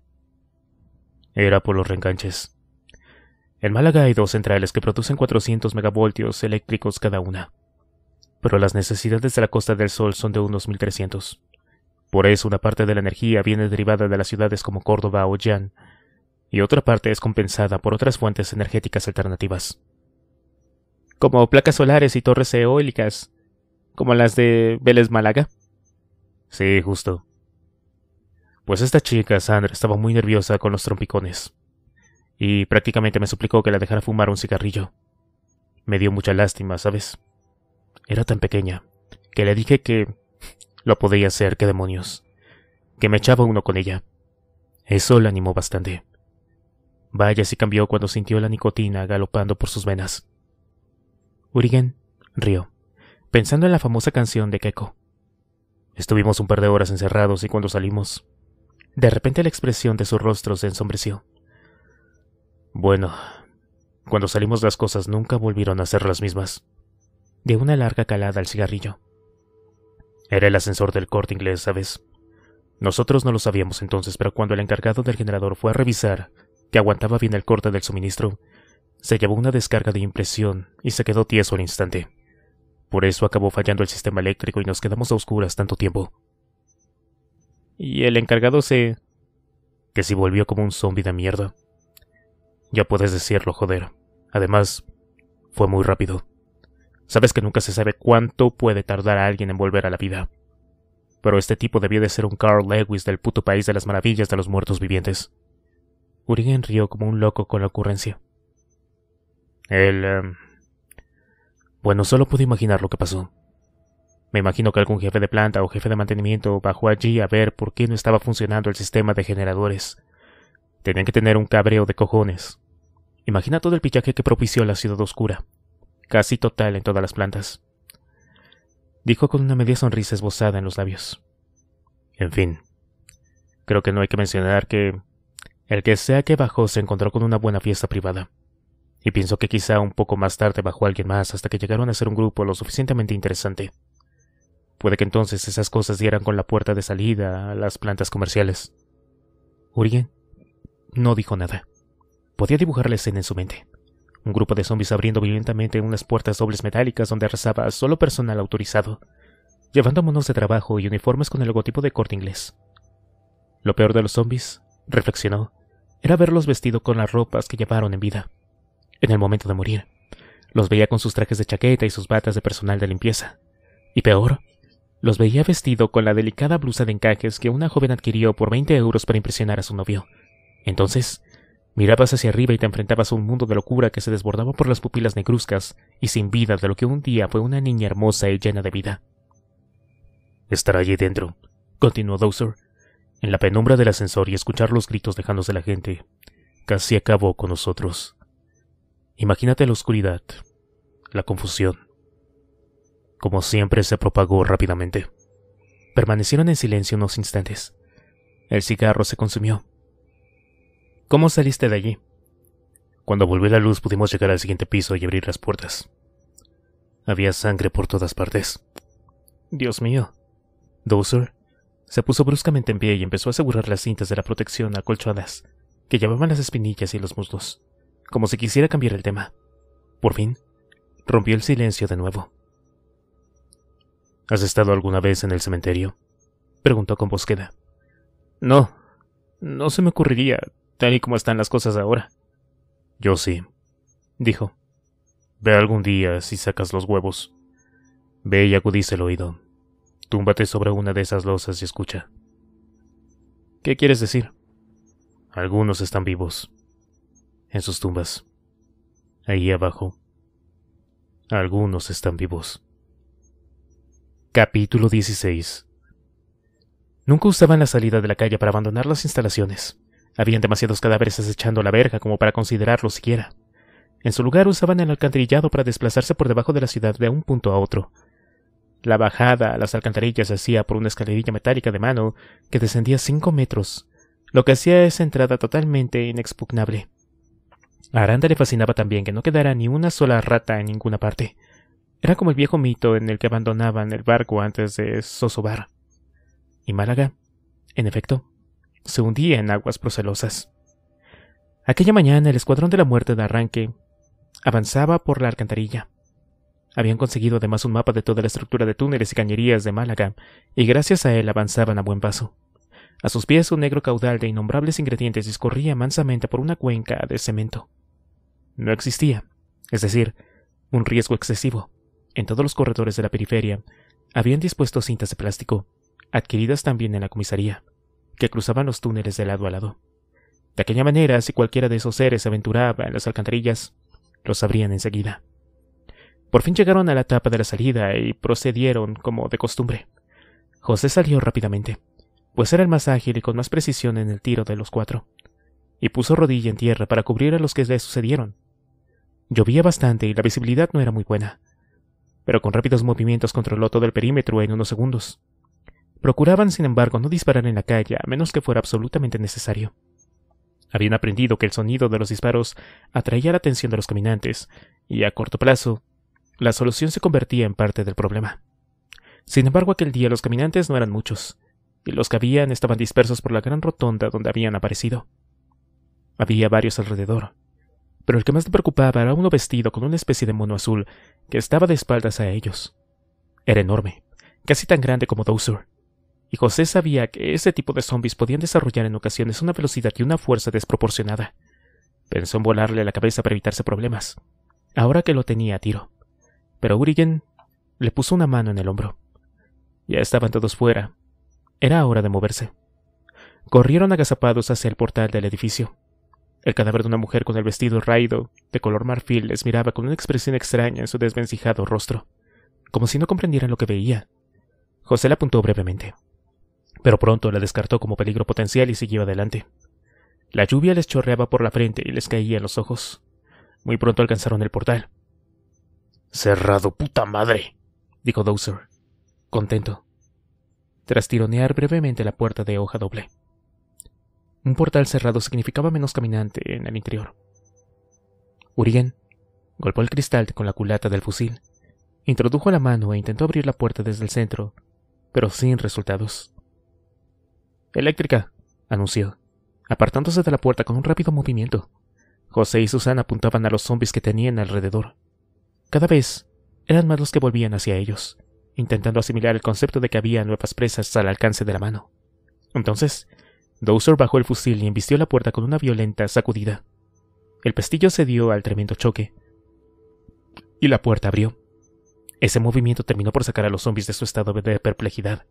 era por los reenganches. En Málaga hay dos centrales que producen 400 megavoltios eléctricos cada una, pero las necesidades de la Costa del Sol son de unos 1300. Por eso una parte de la energía viene derivada de las ciudades como Córdoba o Jan, y otra parte es compensada por otras fuentes energéticas alternativas. Como placas solares y torres eólicas, como las de Vélez Málaga. Sí, justo pues esta chica, Sandra, estaba muy nerviosa con los trompicones, y prácticamente me suplicó que la dejara fumar un cigarrillo. Me dio mucha lástima, ¿sabes? Era tan pequeña, que le dije que lo podía hacer, qué demonios, que me echaba uno con ella. Eso la animó bastante. Vaya si cambió cuando sintió la nicotina galopando por sus venas. Urigen rió, pensando en la famosa canción de Keiko. Estuvimos un par de horas encerrados y cuando salimos, de repente la expresión de su rostro se ensombreció. Bueno, cuando salimos las cosas nunca volvieron a ser las mismas. De una larga calada al cigarrillo. Era el ascensor del corte inglés, ¿sabes? Nosotros no lo sabíamos entonces, pero cuando el encargado del generador fue a revisar que aguantaba bien el corte del suministro, se llevó una descarga de impresión y se quedó tieso al instante. Por eso acabó fallando el sistema eléctrico y nos quedamos a oscuras tanto tiempo y el encargado se... que se volvió como un zombi de mierda. Ya puedes decirlo, joder. Además, fue muy rápido. Sabes que nunca se sabe cuánto puede tardar a alguien en volver a la vida. Pero este tipo debía de ser un Carl Lewis del puto país de las maravillas de los muertos vivientes. Urien rió como un loco con la ocurrencia. Él... Em, bueno, solo pude imaginar lo que pasó. Me imagino que algún jefe de planta o jefe de mantenimiento bajó allí a ver por qué no estaba funcionando el sistema de generadores. Tenían que tener un cabreo de cojones. Imagina todo el pillaje que propició la ciudad oscura, casi total en todas las plantas. Dijo con una media sonrisa esbozada en los labios. En fin, creo que no hay que mencionar que el que sea que bajó se encontró con una buena fiesta privada. Y pienso que quizá un poco más tarde bajó alguien más hasta que llegaron a ser un grupo lo suficientemente interesante. Puede que entonces esas cosas dieran con la puerta de salida a las plantas comerciales. Urien no dijo nada. Podía dibujar la escena en su mente. Un grupo de zombies abriendo violentamente unas puertas dobles metálicas donde rezaba solo personal autorizado, llevando monos de trabajo y uniformes con el logotipo de corte inglés. Lo peor de los zombies, reflexionó, era verlos vestidos con las ropas que llevaron en vida. En el momento de morir, los veía con sus trajes de chaqueta y sus batas de personal de limpieza. Y peor, los veía vestido con la delicada blusa de encajes que una joven adquirió por 20 euros para impresionar a su novio. Entonces, mirabas hacia arriba y te enfrentabas a un mundo de locura que se desbordaba por las pupilas negruzcas y sin vida de lo que un día fue una niña hermosa y llena de vida. Estar allí dentro, continuó Dowser, en la penumbra del ascensor y escuchar los gritos lejanos de la gente, casi acabó con nosotros. Imagínate la oscuridad, la confusión, como siempre, se propagó rápidamente. Permanecieron en silencio unos instantes. El cigarro se consumió. ¿Cómo saliste de allí? Cuando volvió la luz pudimos llegar al siguiente piso y abrir las puertas. Había sangre por todas partes. Dios mío. Dowser se puso bruscamente en pie y empezó a asegurar las cintas de la protección acolchadas que llevaban las espinillas y los muslos, como si quisiera cambiar el tema. Por fin, rompió el silencio de nuevo. ¿Has estado alguna vez en el cementerio? preguntó con bosqueda. No, no se me ocurriría, tal y como están las cosas ahora. Yo sí, dijo. Ve algún día si sacas los huevos. Ve y acudice el oído. Túmbate sobre una de esas losas y escucha. ¿Qué quieres decir? Algunos están vivos. En sus tumbas. Ahí abajo. Algunos están vivos. Capítulo 16 Nunca usaban la salida de la calle para abandonar las instalaciones. Habían demasiados cadáveres acechando la verja como para considerarlo siquiera. En su lugar usaban el alcantarillado para desplazarse por debajo de la ciudad de un punto a otro. La bajada a las alcantarillas se hacía por una escalerilla metálica de mano que descendía cinco metros, lo que hacía esa entrada totalmente inexpugnable. A Aranda le fascinaba también que no quedara ni una sola rata en ninguna parte. Era como el viejo mito en el que abandonaban el barco antes de sosobar. Y Málaga, en efecto, se hundía en aguas procelosas. Aquella mañana el escuadrón de la muerte de arranque avanzaba por la alcantarilla. Habían conseguido además un mapa de toda la estructura de túneles y cañerías de Málaga, y gracias a él avanzaban a buen paso. A sus pies un negro caudal de innombrables ingredientes discorría mansamente por una cuenca de cemento. No existía, es decir, un riesgo excesivo. En todos los corredores de la periferia habían dispuesto cintas de plástico, adquiridas también en la comisaría, que cruzaban los túneles de lado a lado. De aquella manera, si cualquiera de esos seres aventuraba en las alcantarillas, los abrían enseguida. Por fin llegaron a la tapa de la salida y procedieron como de costumbre. José salió rápidamente, pues era el más ágil y con más precisión en el tiro de los cuatro, y puso rodilla en tierra para cubrir a los que le sucedieron. Llovía bastante y la visibilidad no era muy buena, pero con rápidos movimientos controló todo el perímetro en unos segundos. Procuraban, sin embargo, no disparar en la calle a menos que fuera absolutamente necesario. Habían aprendido que el sonido de los disparos atraía la atención de los caminantes, y a corto plazo, la solución se convertía en parte del problema. Sin embargo, aquel día los caminantes no eran muchos, y los que habían estaban dispersos por la gran rotonda donde habían aparecido. Había varios alrededor, pero el que más le preocupaba era uno vestido con una especie de mono azul que estaba de espaldas a ellos. Era enorme, casi tan grande como Dowser, y José sabía que ese tipo de zombies podían desarrollar en ocasiones una velocidad y una fuerza desproporcionada. Pensó en volarle la cabeza para evitarse problemas, ahora que lo tenía a tiro. Pero Urigen le puso una mano en el hombro. Ya estaban todos fuera. Era hora de moverse. Corrieron agazapados hacia el portal del edificio. El cadáver de una mujer con el vestido raído, de color marfil, les miraba con una expresión extraña en su desvencijado rostro, como si no comprendieran lo que veía. José la apuntó brevemente, pero pronto la descartó como peligro potencial y siguió adelante. La lluvia les chorreaba por la frente y les caía en los ojos. Muy pronto alcanzaron el portal. Cerrado, puta madre, dijo Dowser, contento, tras tironear brevemente la puerta de hoja doble. Un portal cerrado significaba menos caminante en el interior. Urien golpeó el cristal con la culata del fusil, introdujo la mano e intentó abrir la puerta desde el centro, pero sin resultados. Eléctrica, anunció, apartándose de la puerta con un rápido movimiento. José y Susana apuntaban a los zombies que tenían alrededor. Cada vez eran más los que volvían hacia ellos, intentando asimilar el concepto de que había nuevas presas al alcance de la mano. Entonces, Dowser bajó el fusil y embistió la puerta con una violenta sacudida. El pestillo cedió al tremendo choque. Y la puerta abrió. Ese movimiento terminó por sacar a los zombies de su estado de perplejidad.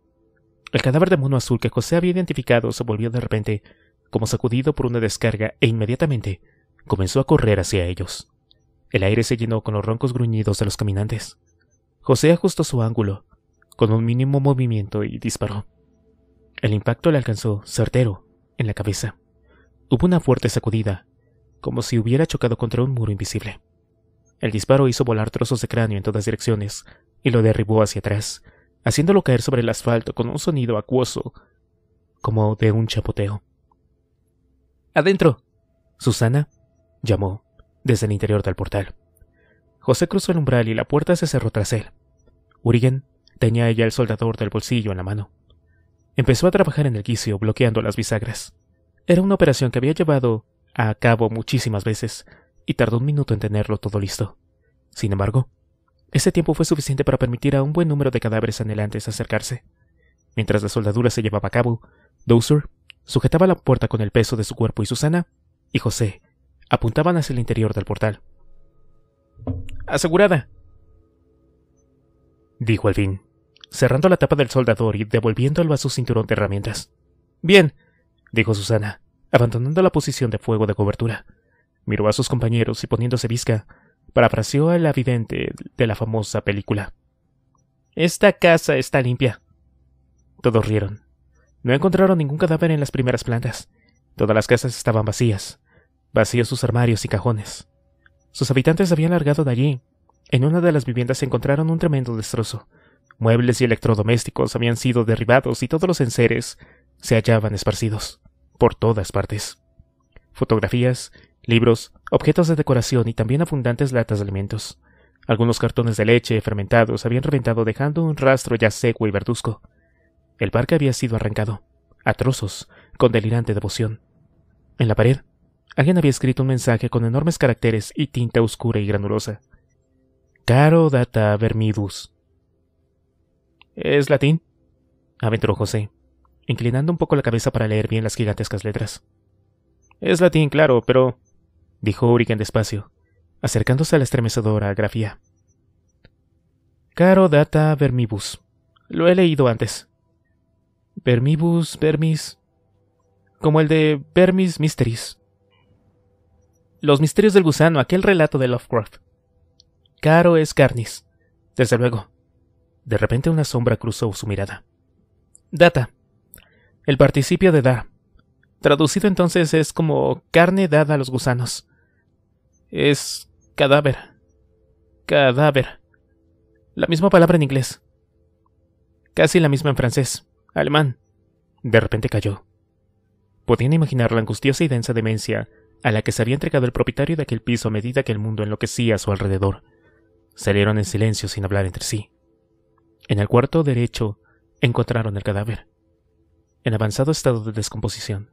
El cadáver de mono azul que José había identificado se volvió de repente como sacudido por una descarga e inmediatamente comenzó a correr hacia ellos. El aire se llenó con los roncos gruñidos de los caminantes. José ajustó su ángulo, con un mínimo movimiento y disparó. El impacto le alcanzó, certero, en la cabeza. Hubo una fuerte sacudida, como si hubiera chocado contra un muro invisible. El disparo hizo volar trozos de cráneo en todas direcciones y lo derribó hacia atrás, haciéndolo caer sobre el asfalto con un sonido acuoso, como de un chapoteo. ¡Adentro! Susana llamó desde el interior del portal. José cruzó el umbral y la puerta se cerró tras él. Urigen tenía ya el soldador del bolsillo en la mano empezó a trabajar en el quicio bloqueando las bisagras. Era una operación que había llevado a cabo muchísimas veces y tardó un minuto en tenerlo todo listo. Sin embargo, ese tiempo fue suficiente para permitir a un buen número de cadáveres anhelantes acercarse. Mientras la soldadura se llevaba a cabo, Dowser sujetaba la puerta con el peso de su cuerpo y Susana y José apuntaban hacia el interior del portal. Asegurada, dijo al fin cerrando la tapa del soldador y devolviéndolo a su cinturón de herramientas. Bien, dijo Susana, abandonando la posición de fuego de cobertura. Miró a sus compañeros y poniéndose visca, parafraseó al avidente de la famosa película. Esta casa está limpia. Todos rieron. No encontraron ningún cadáver en las primeras plantas. Todas las casas estaban vacías, vacíos sus armarios y cajones. Sus habitantes habían largado de allí. En una de las viviendas se encontraron un tremendo destrozo, Muebles y electrodomésticos habían sido derribados y todos los enseres se hallaban esparcidos por todas partes. Fotografías, libros, objetos de decoración y también abundantes latas de alimentos. Algunos cartones de leche fermentados habían reventado dejando un rastro ya seco y verduzco. El parque había sido arrancado, a trozos, con delirante devoción. En la pared, alguien había escrito un mensaje con enormes caracteres y tinta oscura y granulosa. Caro data vermidus. ¿Es latín? aventuró José, inclinando un poco la cabeza para leer bien las gigantescas letras. Es latín, claro, pero. dijo Uriken despacio, acercándose a la estremecedora grafía. Caro data vermibus. Lo he leído antes. Vermibus, vermis. Como el de Vermis Mysteries. Los misterios del gusano, aquel relato de Lovecraft. Caro es carnis. Desde luego. De repente una sombra cruzó su mirada. Data. El participio de dar. Traducido entonces es como carne dada a los gusanos. Es cadáver. Cadáver. La misma palabra en inglés. Casi la misma en francés, alemán. De repente cayó. Podían imaginar la angustiosa y densa demencia a la que se había entregado el propietario de aquel piso a medida que el mundo enloquecía a su alrededor. Salieron en silencio sin hablar entre sí. En el cuarto derecho encontraron el cadáver, en avanzado estado de descomposición,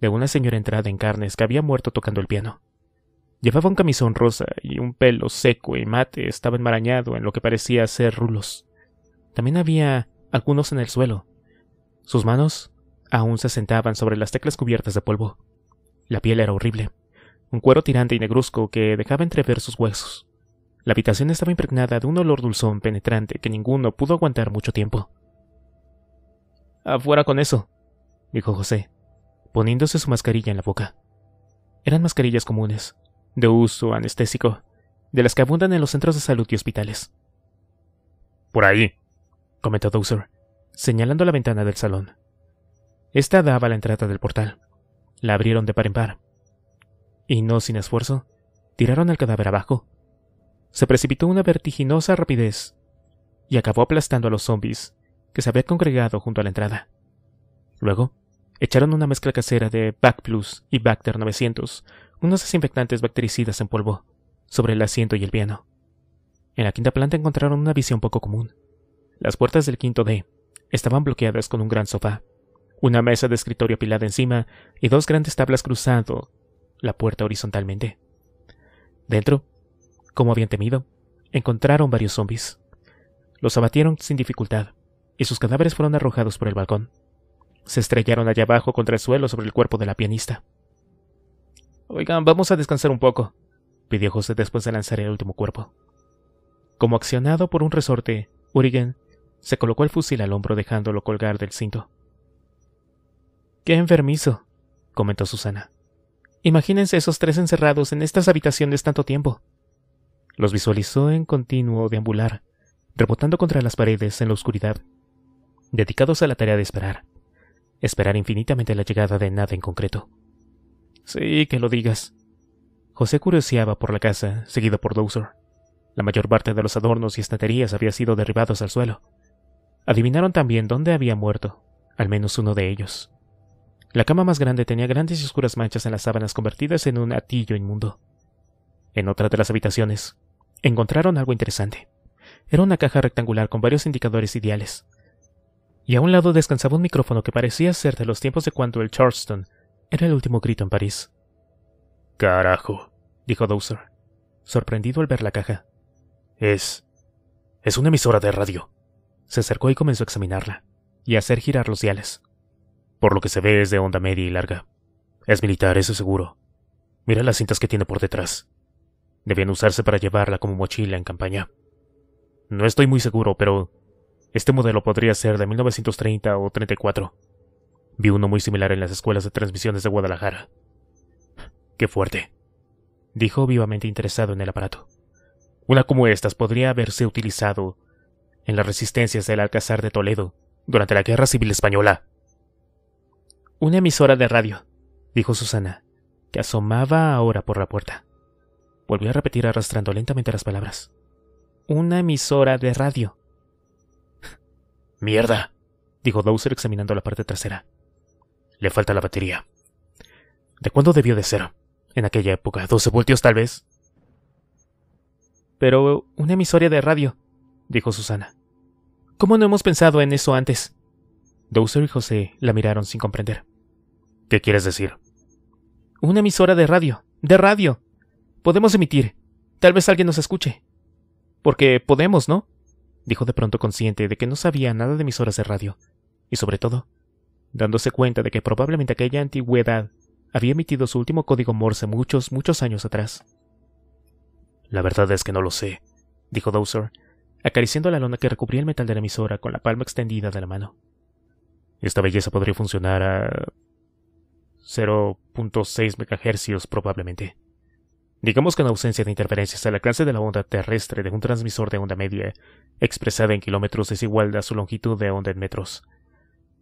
de una señora entrada en carnes que había muerto tocando el piano. Llevaba un camisón rosa y un pelo seco y mate estaba enmarañado en lo que parecía ser rulos. También había algunos en el suelo. Sus manos aún se sentaban sobre las teclas cubiertas de polvo. La piel era horrible, un cuero tirante y negruzco que dejaba entrever sus huesos. La habitación estaba impregnada de un olor dulzón penetrante que ninguno pudo aguantar mucho tiempo. Afuera con eso, dijo José, poniéndose su mascarilla en la boca. Eran mascarillas comunes, de uso anestésico, de las que abundan en los centros de salud y hospitales. Por ahí, comentó Dowser, señalando la ventana del salón. Esta daba la entrada del portal. La abrieron de par en par. Y no sin esfuerzo, tiraron al cadáver abajo, se precipitó una vertiginosa rapidez y acabó aplastando a los zombies que se habían congregado junto a la entrada. Luego, echaron una mezcla casera de BAC Plus y Bacter 900, unos desinfectantes bactericidas en polvo, sobre el asiento y el piano. En la quinta planta encontraron una visión poco común. Las puertas del quinto D estaban bloqueadas con un gran sofá, una mesa de escritorio apilada encima y dos grandes tablas cruzando la puerta horizontalmente. Dentro, como habían temido, encontraron varios zombies. Los abatieron sin dificultad, y sus cadáveres fueron arrojados por el balcón. Se estrellaron allá abajo contra el suelo sobre el cuerpo de la pianista. Oigan, vamos a descansar un poco, pidió José después de lanzar el último cuerpo. Como accionado por un resorte, Urigen se colocó el fusil al hombro dejándolo colgar del cinto. Qué enfermizo, comentó Susana. Imagínense esos tres encerrados en estas habitaciones tanto tiempo. Los visualizó en continuo deambular, rebotando contra las paredes en la oscuridad, dedicados a la tarea de esperar. Esperar infinitamente la llegada de nada en concreto. Sí, que lo digas. José curioseaba por la casa, seguido por Dowser. La mayor parte de los adornos y estanterías había sido derribados al suelo. Adivinaron también dónde había muerto, al menos uno de ellos. La cama más grande tenía grandes y oscuras manchas en las sábanas convertidas en un atillo inmundo. En otra de las habitaciones, encontraron algo interesante. Era una caja rectangular con varios indicadores ideales. Y a un lado descansaba un micrófono que parecía ser de los tiempos de cuando el Charleston era el último grito en París. Carajo, dijo Dowser, sorprendido al ver la caja. Es. es una emisora de radio. Se acercó y comenzó a examinarla, y a hacer girar los diales. Por lo que se ve es de onda media y larga. Es militar, eso seguro. Mira las cintas que tiene por detrás debían usarse para llevarla como mochila en campaña. No estoy muy seguro, pero este modelo podría ser de 1930 o 34. Vi uno muy similar en las escuelas de transmisiones de Guadalajara. ¡Qué fuerte! dijo vivamente interesado en el aparato. Una como estas podría haberse utilizado en las resistencias del Alcázar de Toledo durante la Guerra Civil Española. Una emisora de radio, dijo Susana, que asomaba ahora por la puerta. Volvió a repetir arrastrando lentamente las palabras. Una emisora de radio. Mierda, dijo Dowser examinando la parte trasera. Le falta la batería. ¿De cuándo debió de ser? En aquella época, 12 voltios tal vez. Pero una emisora de radio, dijo Susana. ¿Cómo no hemos pensado en eso antes? Dowser y José la miraron sin comprender. ¿Qué quieres decir? Una emisora de radio, de radio, Podemos emitir. Tal vez alguien nos escuche. Porque podemos, ¿no? dijo de pronto consciente de que no sabía nada de emisoras de radio, y sobre todo, dándose cuenta de que probablemente aquella antigüedad había emitido su último código Morse muchos, muchos años atrás. La verdad es que no lo sé, dijo Dowser, acariciando la lona que recubría el metal de la emisora con la palma extendida de la mano. Esta belleza podría funcionar a 0.6 MHz probablemente. Digamos que en ausencia de interferencias a la clase de la onda terrestre de un transmisor de onda media, expresada en kilómetros es igual a su longitud de onda en metros.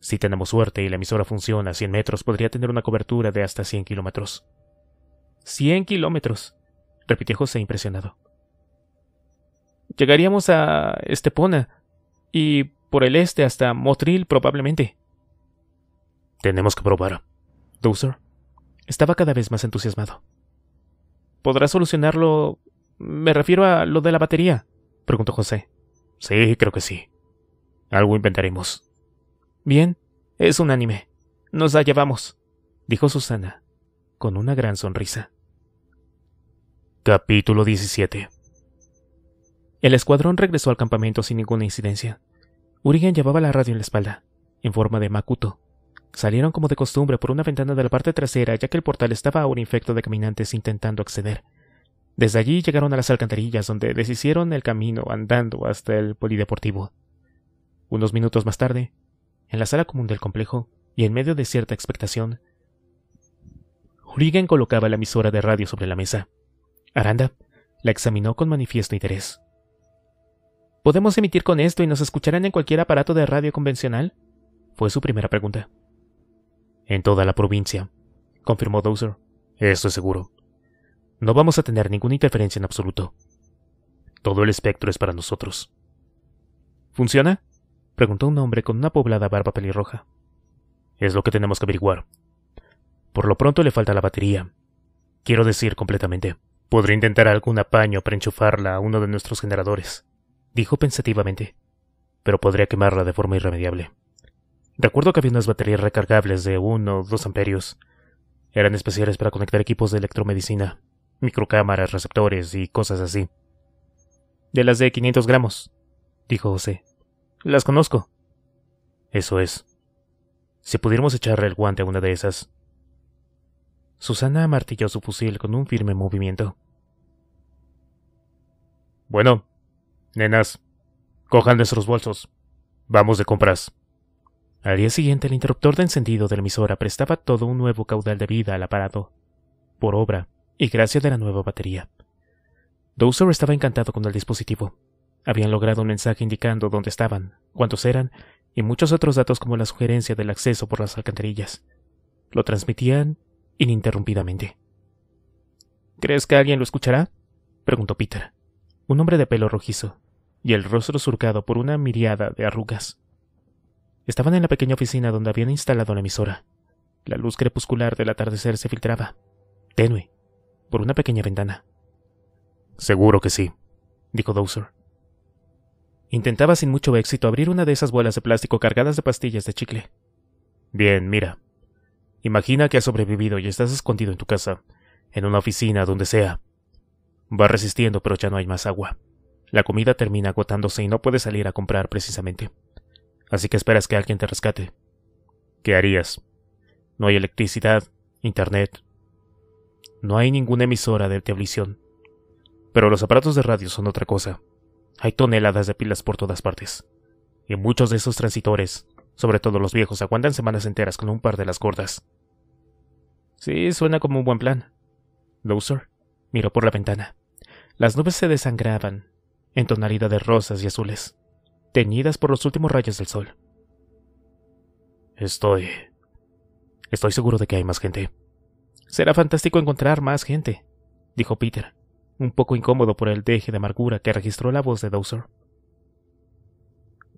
Si tenemos suerte y la emisora funciona a 100 metros, podría tener una cobertura de hasta 100 kilómetros. ¡100 kilómetros! repitió José impresionado. Llegaríamos a Estepona y por el este hasta Motril probablemente. Tenemos que probar. Dozer estaba cada vez más entusiasmado. ¿Podrás solucionarlo? Me refiero a lo de la batería, preguntó José. Sí, creo que sí. Algo inventaremos. Bien, es unánime. Nos la llevamos, dijo Susana, con una gran sonrisa. Capítulo 17 El escuadrón regresó al campamento sin ninguna incidencia. Urien llevaba la radio en la espalda, en forma de Makuto, Salieron como de costumbre por una ventana de la parte trasera, ya que el portal estaba ahora infecto de caminantes intentando acceder. Desde allí llegaron a las alcantarillas, donde deshicieron el camino andando hasta el polideportivo. Unos minutos más tarde, en la sala común del complejo, y en medio de cierta expectación, Hurigan colocaba la emisora de radio sobre la mesa. Aranda la examinó con manifiesto interés. ¿Podemos emitir con esto y nos escucharán en cualquier aparato de radio convencional? Fue su primera pregunta en toda la provincia, confirmó Dowser. Esto es seguro. No vamos a tener ninguna interferencia en absoluto. Todo el espectro es para nosotros. ¿Funciona? preguntó un hombre con una poblada barba pelirroja. Es lo que tenemos que averiguar. Por lo pronto le falta la batería. Quiero decir completamente. Podré intentar algún apaño para enchufarla a uno de nuestros generadores, dijo pensativamente, pero podría quemarla de forma irremediable. Recuerdo que había unas baterías recargables de uno o dos amperios. Eran especiales para conectar equipos de electromedicina, microcámaras, receptores y cosas así. De las de 500 gramos, dijo José. Las conozco. Eso es. Si pudiéramos echarle el guante a una de esas. Susana martilló su fusil con un firme movimiento. Bueno, nenas, cojan nuestros bolsos. Vamos de compras. Al día siguiente el interruptor de encendido de la emisora prestaba todo un nuevo caudal de vida al aparato, por obra y gracia de la nueva batería. Dowser estaba encantado con el dispositivo. Habían logrado un mensaje indicando dónde estaban, cuántos eran y muchos otros datos como la sugerencia del acceso por las alcantarillas. Lo transmitían ininterrumpidamente. ¿Crees que alguien lo escuchará? preguntó Peter, un hombre de pelo rojizo y el rostro surcado por una miriada de arrugas. Estaban en la pequeña oficina donde habían instalado la emisora. La luz crepuscular del atardecer se filtraba, tenue, por una pequeña ventana. Seguro que sí, dijo Dowser. Intentaba sin mucho éxito abrir una de esas bolas de plástico cargadas de pastillas de chicle. Bien, mira. Imagina que has sobrevivido y estás escondido en tu casa, en una oficina, donde sea. Va resistiendo, pero ya no hay más agua. La comida termina agotándose y no puedes salir a comprar precisamente así que esperas que alguien te rescate. ¿Qué harías? No hay electricidad, internet. No hay ninguna emisora de televisión. Pero los aparatos de radio son otra cosa. Hay toneladas de pilas por todas partes. Y muchos de esos transitores, sobre todo los viejos, aguantan semanas enteras con un par de las gordas. Sí, suena como un buen plan. Loser miró por la ventana. Las nubes se desangraban, en tonalidades de rosas y azules teñidas por los últimos rayos del sol. Estoy... Estoy seguro de que hay más gente. Será fantástico encontrar más gente, dijo Peter, un poco incómodo por el deje de amargura que registró la voz de Dowser.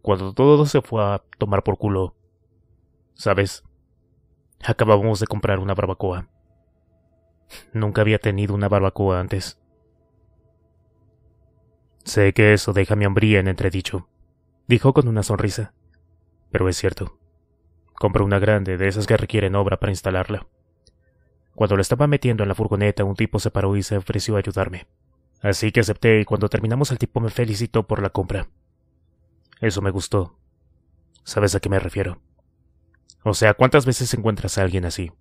Cuando todo se fue a tomar por culo, ¿sabes? Acabamos de comprar una barbacoa. Nunca había tenido una barbacoa antes. Sé que eso deja mi hombría en entredicho dijo con una sonrisa. Pero es cierto. Compré una grande de esas que requieren obra para instalarla. Cuando la estaba metiendo en la furgoneta, un tipo se paró y se ofreció a ayudarme. Así que acepté y cuando terminamos el tipo me felicitó por la compra. Eso me gustó. ¿Sabes a qué me refiero? O sea, ¿cuántas veces encuentras a alguien así?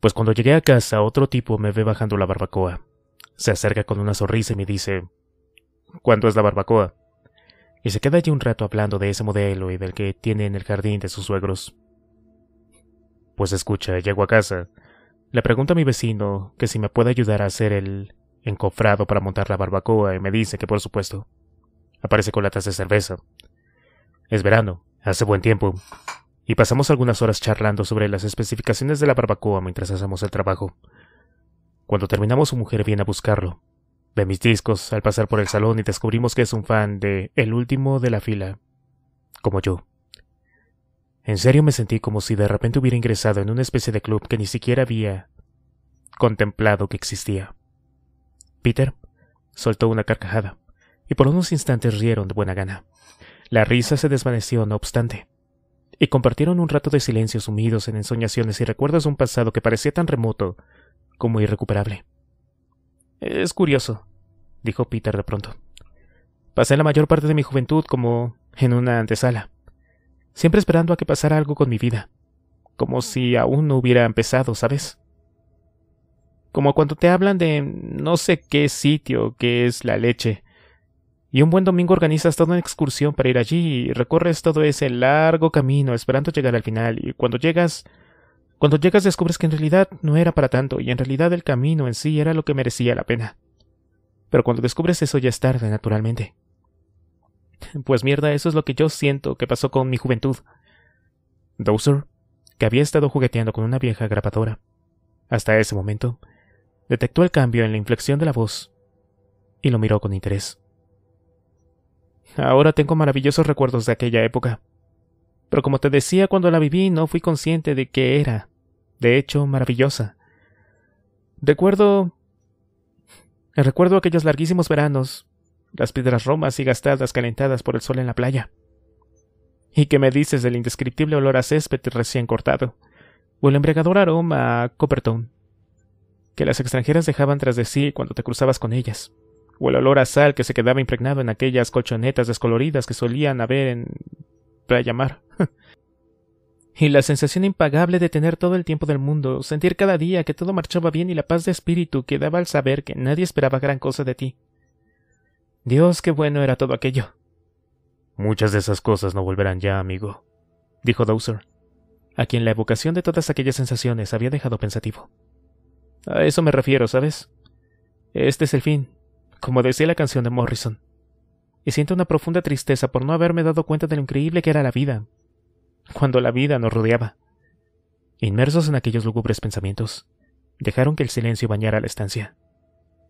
Pues cuando llegué a casa, otro tipo me ve bajando la barbacoa. Se acerca con una sonrisa y me dice, ¿Cuándo es la barbacoa? y se queda allí un rato hablando de ese modelo y del que tiene en el jardín de sus suegros. Pues escucha, llego a casa. Le pregunto a mi vecino que si me puede ayudar a hacer el encofrado para montar la barbacoa y me dice que por supuesto. Aparece con latas de cerveza. Es verano, hace buen tiempo, y pasamos algunas horas charlando sobre las especificaciones de la barbacoa mientras hacemos el trabajo. Cuando terminamos su mujer viene a buscarlo, Ve mis discos al pasar por el salón y descubrimos que es un fan de El último de la fila, como yo. En serio me sentí como si de repente hubiera ingresado en una especie de club que ni siquiera había contemplado que existía. Peter soltó una carcajada, y por unos instantes rieron de buena gana. La risa se desvaneció, no obstante, y compartieron un rato de silencio sumidos en ensoñaciones y recuerdos de un pasado que parecía tan remoto como irrecuperable. Es curioso, dijo Peter de pronto. Pasé la mayor parte de mi juventud como en una antesala, siempre esperando a que pasara algo con mi vida, como si aún no hubiera empezado, ¿sabes? Como cuando te hablan de no sé qué sitio, que es la leche, y un buen domingo organizas toda una excursión para ir allí y recorres todo ese largo camino esperando llegar al final, y cuando llegas cuando llegas descubres que en realidad no era para tanto y en realidad el camino en sí era lo que merecía la pena. Pero cuando descubres eso ya es tarde, naturalmente. Pues mierda, eso es lo que yo siento que pasó con mi juventud. Dowser, que había estado jugueteando con una vieja grabadora, hasta ese momento, detectó el cambio en la inflexión de la voz y lo miró con interés. Ahora tengo maravillosos recuerdos de aquella época. Pero como te decía, cuando la viví no fui consciente de que era, de hecho, maravillosa. Recuerdo... Recuerdo aquellos larguísimos veranos, las piedras romas y gastadas calentadas por el sol en la playa. ¿Y qué me dices del indescriptible olor a césped recién cortado? O el embriagador aroma a Copperton. que las extranjeras dejaban tras de sí cuando te cruzabas con ellas o el olor a sal que se quedaba impregnado en aquellas colchonetas descoloridas que solían haber en para llamar. y la sensación impagable de tener todo el tiempo del mundo, sentir cada día que todo marchaba bien y la paz de espíritu que daba al saber que nadie esperaba gran cosa de ti. Dios, qué bueno era todo aquello. Muchas de esas cosas no volverán ya, amigo, dijo Dowser, a quien la evocación de todas aquellas sensaciones había dejado pensativo. A eso me refiero, ¿sabes? Este es el fin, como decía la canción de Morrison y siento una profunda tristeza por no haberme dado cuenta de lo increíble que era la vida, cuando la vida nos rodeaba. Inmersos en aquellos lúgubres pensamientos, dejaron que el silencio bañara la estancia.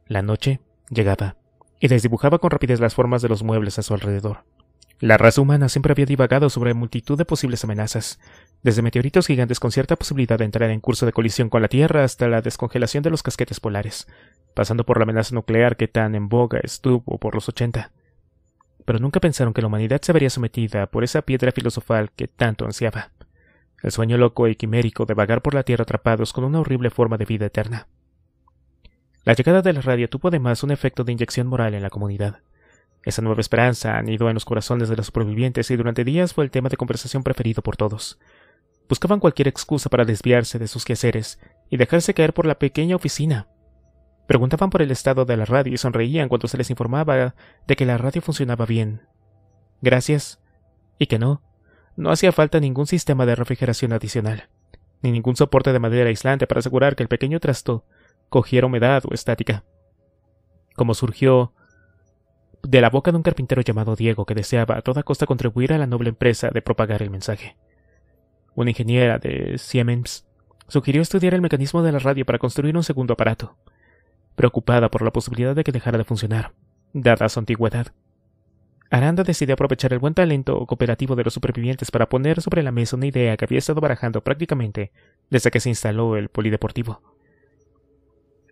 La noche llegaba, y desdibujaba con rapidez las formas de los muebles a su alrededor. La raza humana siempre había divagado sobre multitud de posibles amenazas, desde meteoritos gigantes con cierta posibilidad de entrar en curso de colisión con la Tierra hasta la descongelación de los casquetes polares, pasando por la amenaza nuclear que tan en boga estuvo por los ochenta pero nunca pensaron que la humanidad se vería sometida por esa piedra filosofal que tanto ansiaba. El sueño loco y e quimérico de vagar por la tierra atrapados con una horrible forma de vida eterna. La llegada de la radio tuvo además un efecto de inyección moral en la comunidad. Esa nueva esperanza anidó en los corazones de los supervivientes y durante días fue el tema de conversación preferido por todos. Buscaban cualquier excusa para desviarse de sus quehaceres y dejarse caer por la pequeña oficina, Preguntaban por el estado de la radio y sonreían cuando se les informaba de que la radio funcionaba bien. Gracias. Y que no, no hacía falta ningún sistema de refrigeración adicional, ni ningún soporte de madera aislante para asegurar que el pequeño trasto cogiera humedad o estática. Como surgió de la boca de un carpintero llamado Diego que deseaba a toda costa contribuir a la noble empresa de propagar el mensaje. Una ingeniera de Siemens sugirió estudiar el mecanismo de la radio para construir un segundo aparato, preocupada por la posibilidad de que dejara de funcionar, dada su antigüedad. Aranda decidió aprovechar el buen talento cooperativo de los supervivientes para poner sobre la mesa una idea que había estado barajando prácticamente desde que se instaló el polideportivo.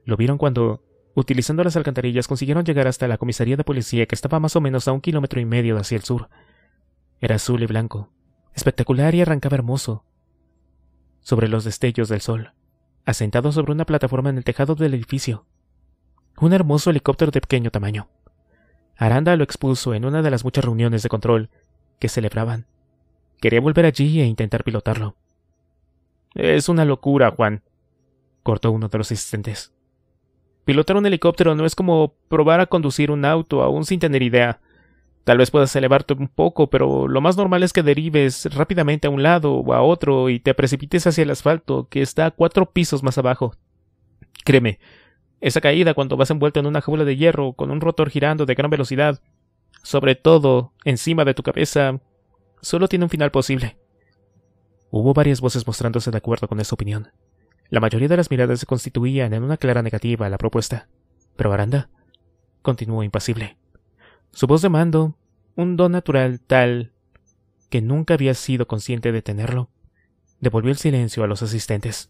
Lo vieron cuando, utilizando las alcantarillas, consiguieron llegar hasta la comisaría de policía que estaba más o menos a un kilómetro y medio hacia el sur. Era azul y blanco, espectacular y arrancaba hermoso. Sobre los destellos del sol, asentado sobre una plataforma en el tejado del edificio, un hermoso helicóptero de pequeño tamaño. Aranda lo expuso en una de las muchas reuniones de control que celebraban. Quería volver allí e intentar pilotarlo. Es una locura, Juan, cortó uno de los asistentes. Pilotar un helicóptero no es como probar a conducir un auto, aún sin tener idea. Tal vez puedas elevarte un poco, pero lo más normal es que derives rápidamente a un lado o a otro y te precipites hacia el asfalto, que está a cuatro pisos más abajo. Créeme, esa caída cuando vas envuelto en una jaula de hierro con un rotor girando de gran velocidad, sobre todo encima de tu cabeza, solo tiene un final posible. Hubo varias voces mostrándose de acuerdo con esa opinión. La mayoría de las miradas se constituían en una clara negativa a la propuesta. Pero Aranda continuó impasible. Su voz de mando, un don natural tal que nunca había sido consciente de tenerlo, devolvió el silencio a los asistentes.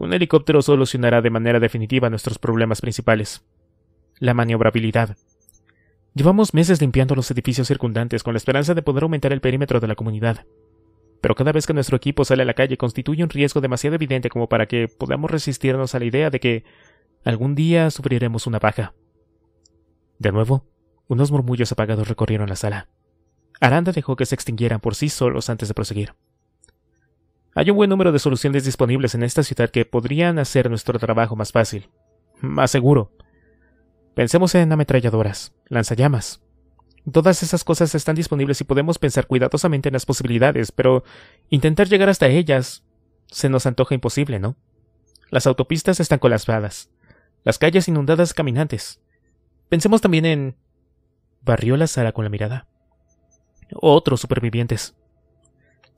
Un helicóptero solucionará de manera definitiva nuestros problemas principales. La maniobrabilidad. Llevamos meses limpiando los edificios circundantes con la esperanza de poder aumentar el perímetro de la comunidad. Pero cada vez que nuestro equipo sale a la calle constituye un riesgo demasiado evidente como para que podamos resistirnos a la idea de que algún día sufriremos una baja. De nuevo, unos murmullos apagados recorrieron la sala. Aranda dejó que se extinguieran por sí solos antes de proseguir. Hay un buen número de soluciones disponibles en esta ciudad que podrían hacer nuestro trabajo más fácil, más seguro. Pensemos en ametralladoras, lanzallamas. Todas esas cosas están disponibles y podemos pensar cuidadosamente en las posibilidades, pero intentar llegar hasta ellas se nos antoja imposible, ¿no? Las autopistas están colapsadas, las calles inundadas caminantes. Pensemos también en... barrió la sala con la mirada. Otros supervivientes.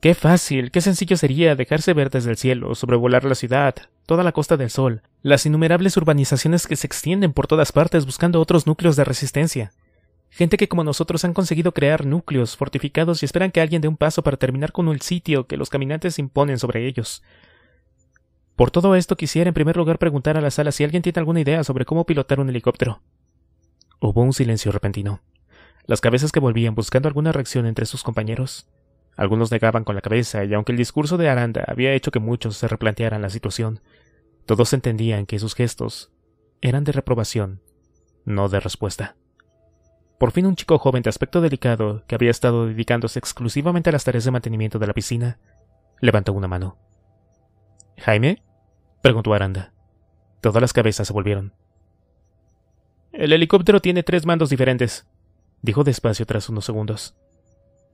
Qué fácil, qué sencillo sería dejarse ver desde el cielo, sobrevolar la ciudad, toda la costa del sol, las innumerables urbanizaciones que se extienden por todas partes buscando otros núcleos de resistencia. Gente que como nosotros han conseguido crear núcleos fortificados y esperan que alguien dé un paso para terminar con el sitio que los caminantes imponen sobre ellos. Por todo esto quisiera en primer lugar preguntar a la sala si alguien tiene alguna idea sobre cómo pilotar un helicóptero. Hubo un silencio repentino. Las cabezas que volvían buscando alguna reacción entre sus compañeros. Algunos negaban con la cabeza, y aunque el discurso de Aranda había hecho que muchos se replantearan la situación, todos entendían que sus gestos eran de reprobación, no de respuesta. Por fin un chico joven de aspecto delicado, que había estado dedicándose exclusivamente a las tareas de mantenimiento de la piscina, levantó una mano. ¿Jaime? preguntó Aranda. Todas las cabezas se volvieron. El helicóptero tiene tres mandos diferentes, dijo despacio tras unos segundos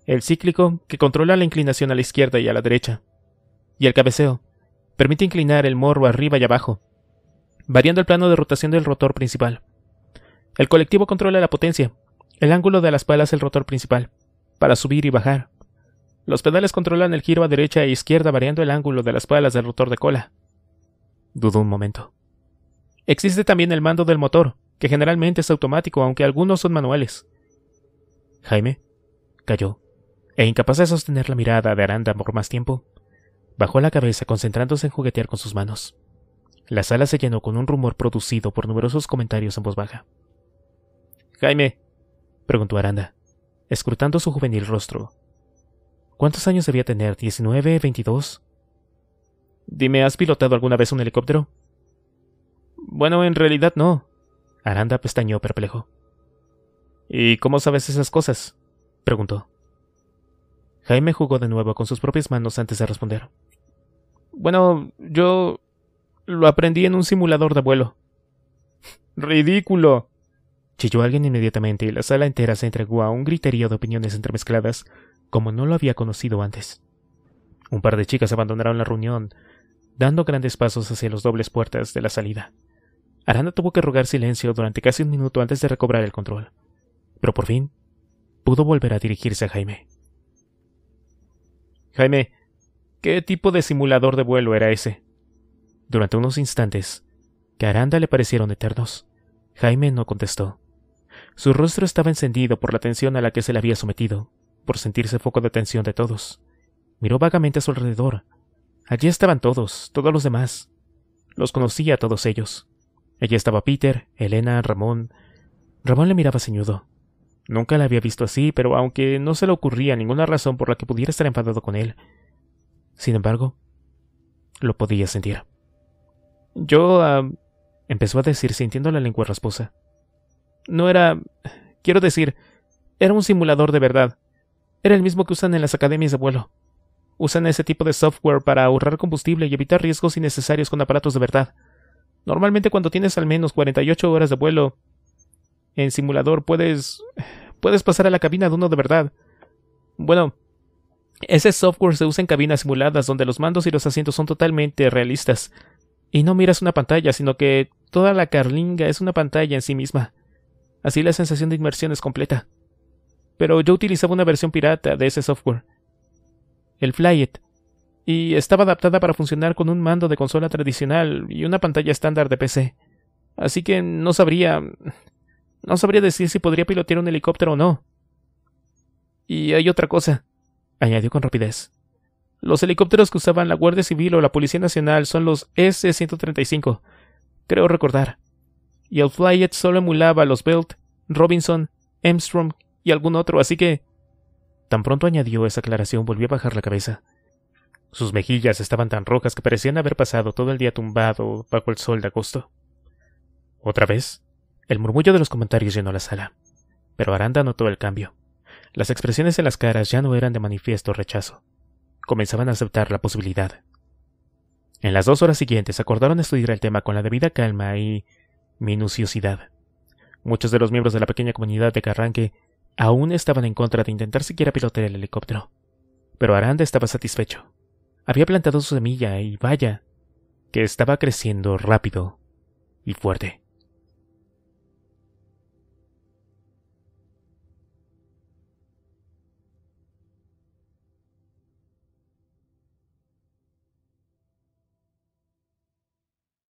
el cíclico que controla la inclinación a la izquierda y a la derecha, y el cabeceo, permite inclinar el morro arriba y abajo, variando el plano de rotación del rotor principal. El colectivo controla la potencia, el ángulo de las palas del rotor principal, para subir y bajar. Los pedales controlan el giro a derecha e izquierda variando el ángulo de las palas del rotor de cola. Dudo un momento. Existe también el mando del motor, que generalmente es automático, aunque algunos son manuales. Jaime cayó e incapaz de sostener la mirada de Aranda por más tiempo, bajó la cabeza concentrándose en juguetear con sus manos. La sala se llenó con un rumor producido por numerosos comentarios en voz baja. Jaime, preguntó Aranda, escrutando su juvenil rostro. ¿Cuántos años debía tener? ¿19? ¿22? Dime, ¿has pilotado alguna vez un helicóptero? Bueno, en realidad no. Aranda pestañó perplejo. ¿Y cómo sabes esas cosas? preguntó. Jaime jugó de nuevo con sus propias manos antes de responder. Bueno, yo lo aprendí en un simulador de vuelo. Ridículo. Chilló alguien inmediatamente y la sala entera se entregó a un griterío de opiniones entremezcladas, como no lo había conocido antes. Un par de chicas abandonaron la reunión, dando grandes pasos hacia las dobles puertas de la salida. Aranda tuvo que rogar silencio durante casi un minuto antes de recobrar el control, pero por fin pudo volver a dirigirse a Jaime. Jaime, ¿qué tipo de simulador de vuelo era ese? Durante unos instantes, que a Aranda le parecieron eternos, Jaime no contestó. Su rostro estaba encendido por la tensión a la que se le había sometido, por sentirse foco de atención de todos. Miró vagamente a su alrededor. Allí estaban todos, todos los demás. Los conocía a todos ellos. Allí estaba Peter, Elena, Ramón. Ramón le miraba ceñudo. Nunca la había visto así, pero aunque no se le ocurría ninguna razón por la que pudiera estar enfadado con él, sin embargo, lo podía sentir. Yo... Ah, empezó a decir sintiendo la lengua rasposa. No era... quiero decir, era un simulador de verdad. Era el mismo que usan en las academias de vuelo. Usan ese tipo de software para ahorrar combustible y evitar riesgos innecesarios con aparatos de verdad. Normalmente cuando tienes al menos 48 horas de vuelo, en simulador puedes. puedes pasar a la cabina de uno de verdad. Bueno, ese software se usa en cabinas simuladas donde los mandos y los asientos son totalmente realistas. Y no miras una pantalla, sino que toda la carlinga es una pantalla en sí misma. Así la sensación de inmersión es completa. Pero yo utilizaba una versión pirata de ese software. El Flyet. Y estaba adaptada para funcionar con un mando de consola tradicional y una pantalla estándar de PC. Así que no sabría. No sabría decir si podría pilotear un helicóptero o no. Y hay otra cosa, añadió con rapidez. Los helicópteros que usaban la Guardia Civil o la Policía Nacional son los S-135, creo recordar. Y el Flyet solo emulaba a los Belt, Robinson, Armstrong y algún otro, así que... Tan pronto añadió esa aclaración, volvió a bajar la cabeza. Sus mejillas estaban tan rojas que parecían haber pasado todo el día tumbado bajo el sol de agosto. ¿Otra vez? el murmullo de los comentarios llenó la sala. Pero Aranda notó el cambio. Las expresiones en las caras ya no eran de manifiesto rechazo. Comenzaban a aceptar la posibilidad. En las dos horas siguientes acordaron estudiar el tema con la debida calma y minuciosidad. Muchos de los miembros de la pequeña comunidad de Carranque aún estaban en contra de intentar siquiera pilotar el helicóptero. Pero Aranda estaba satisfecho. Había plantado su semilla y vaya, que estaba creciendo rápido y fuerte.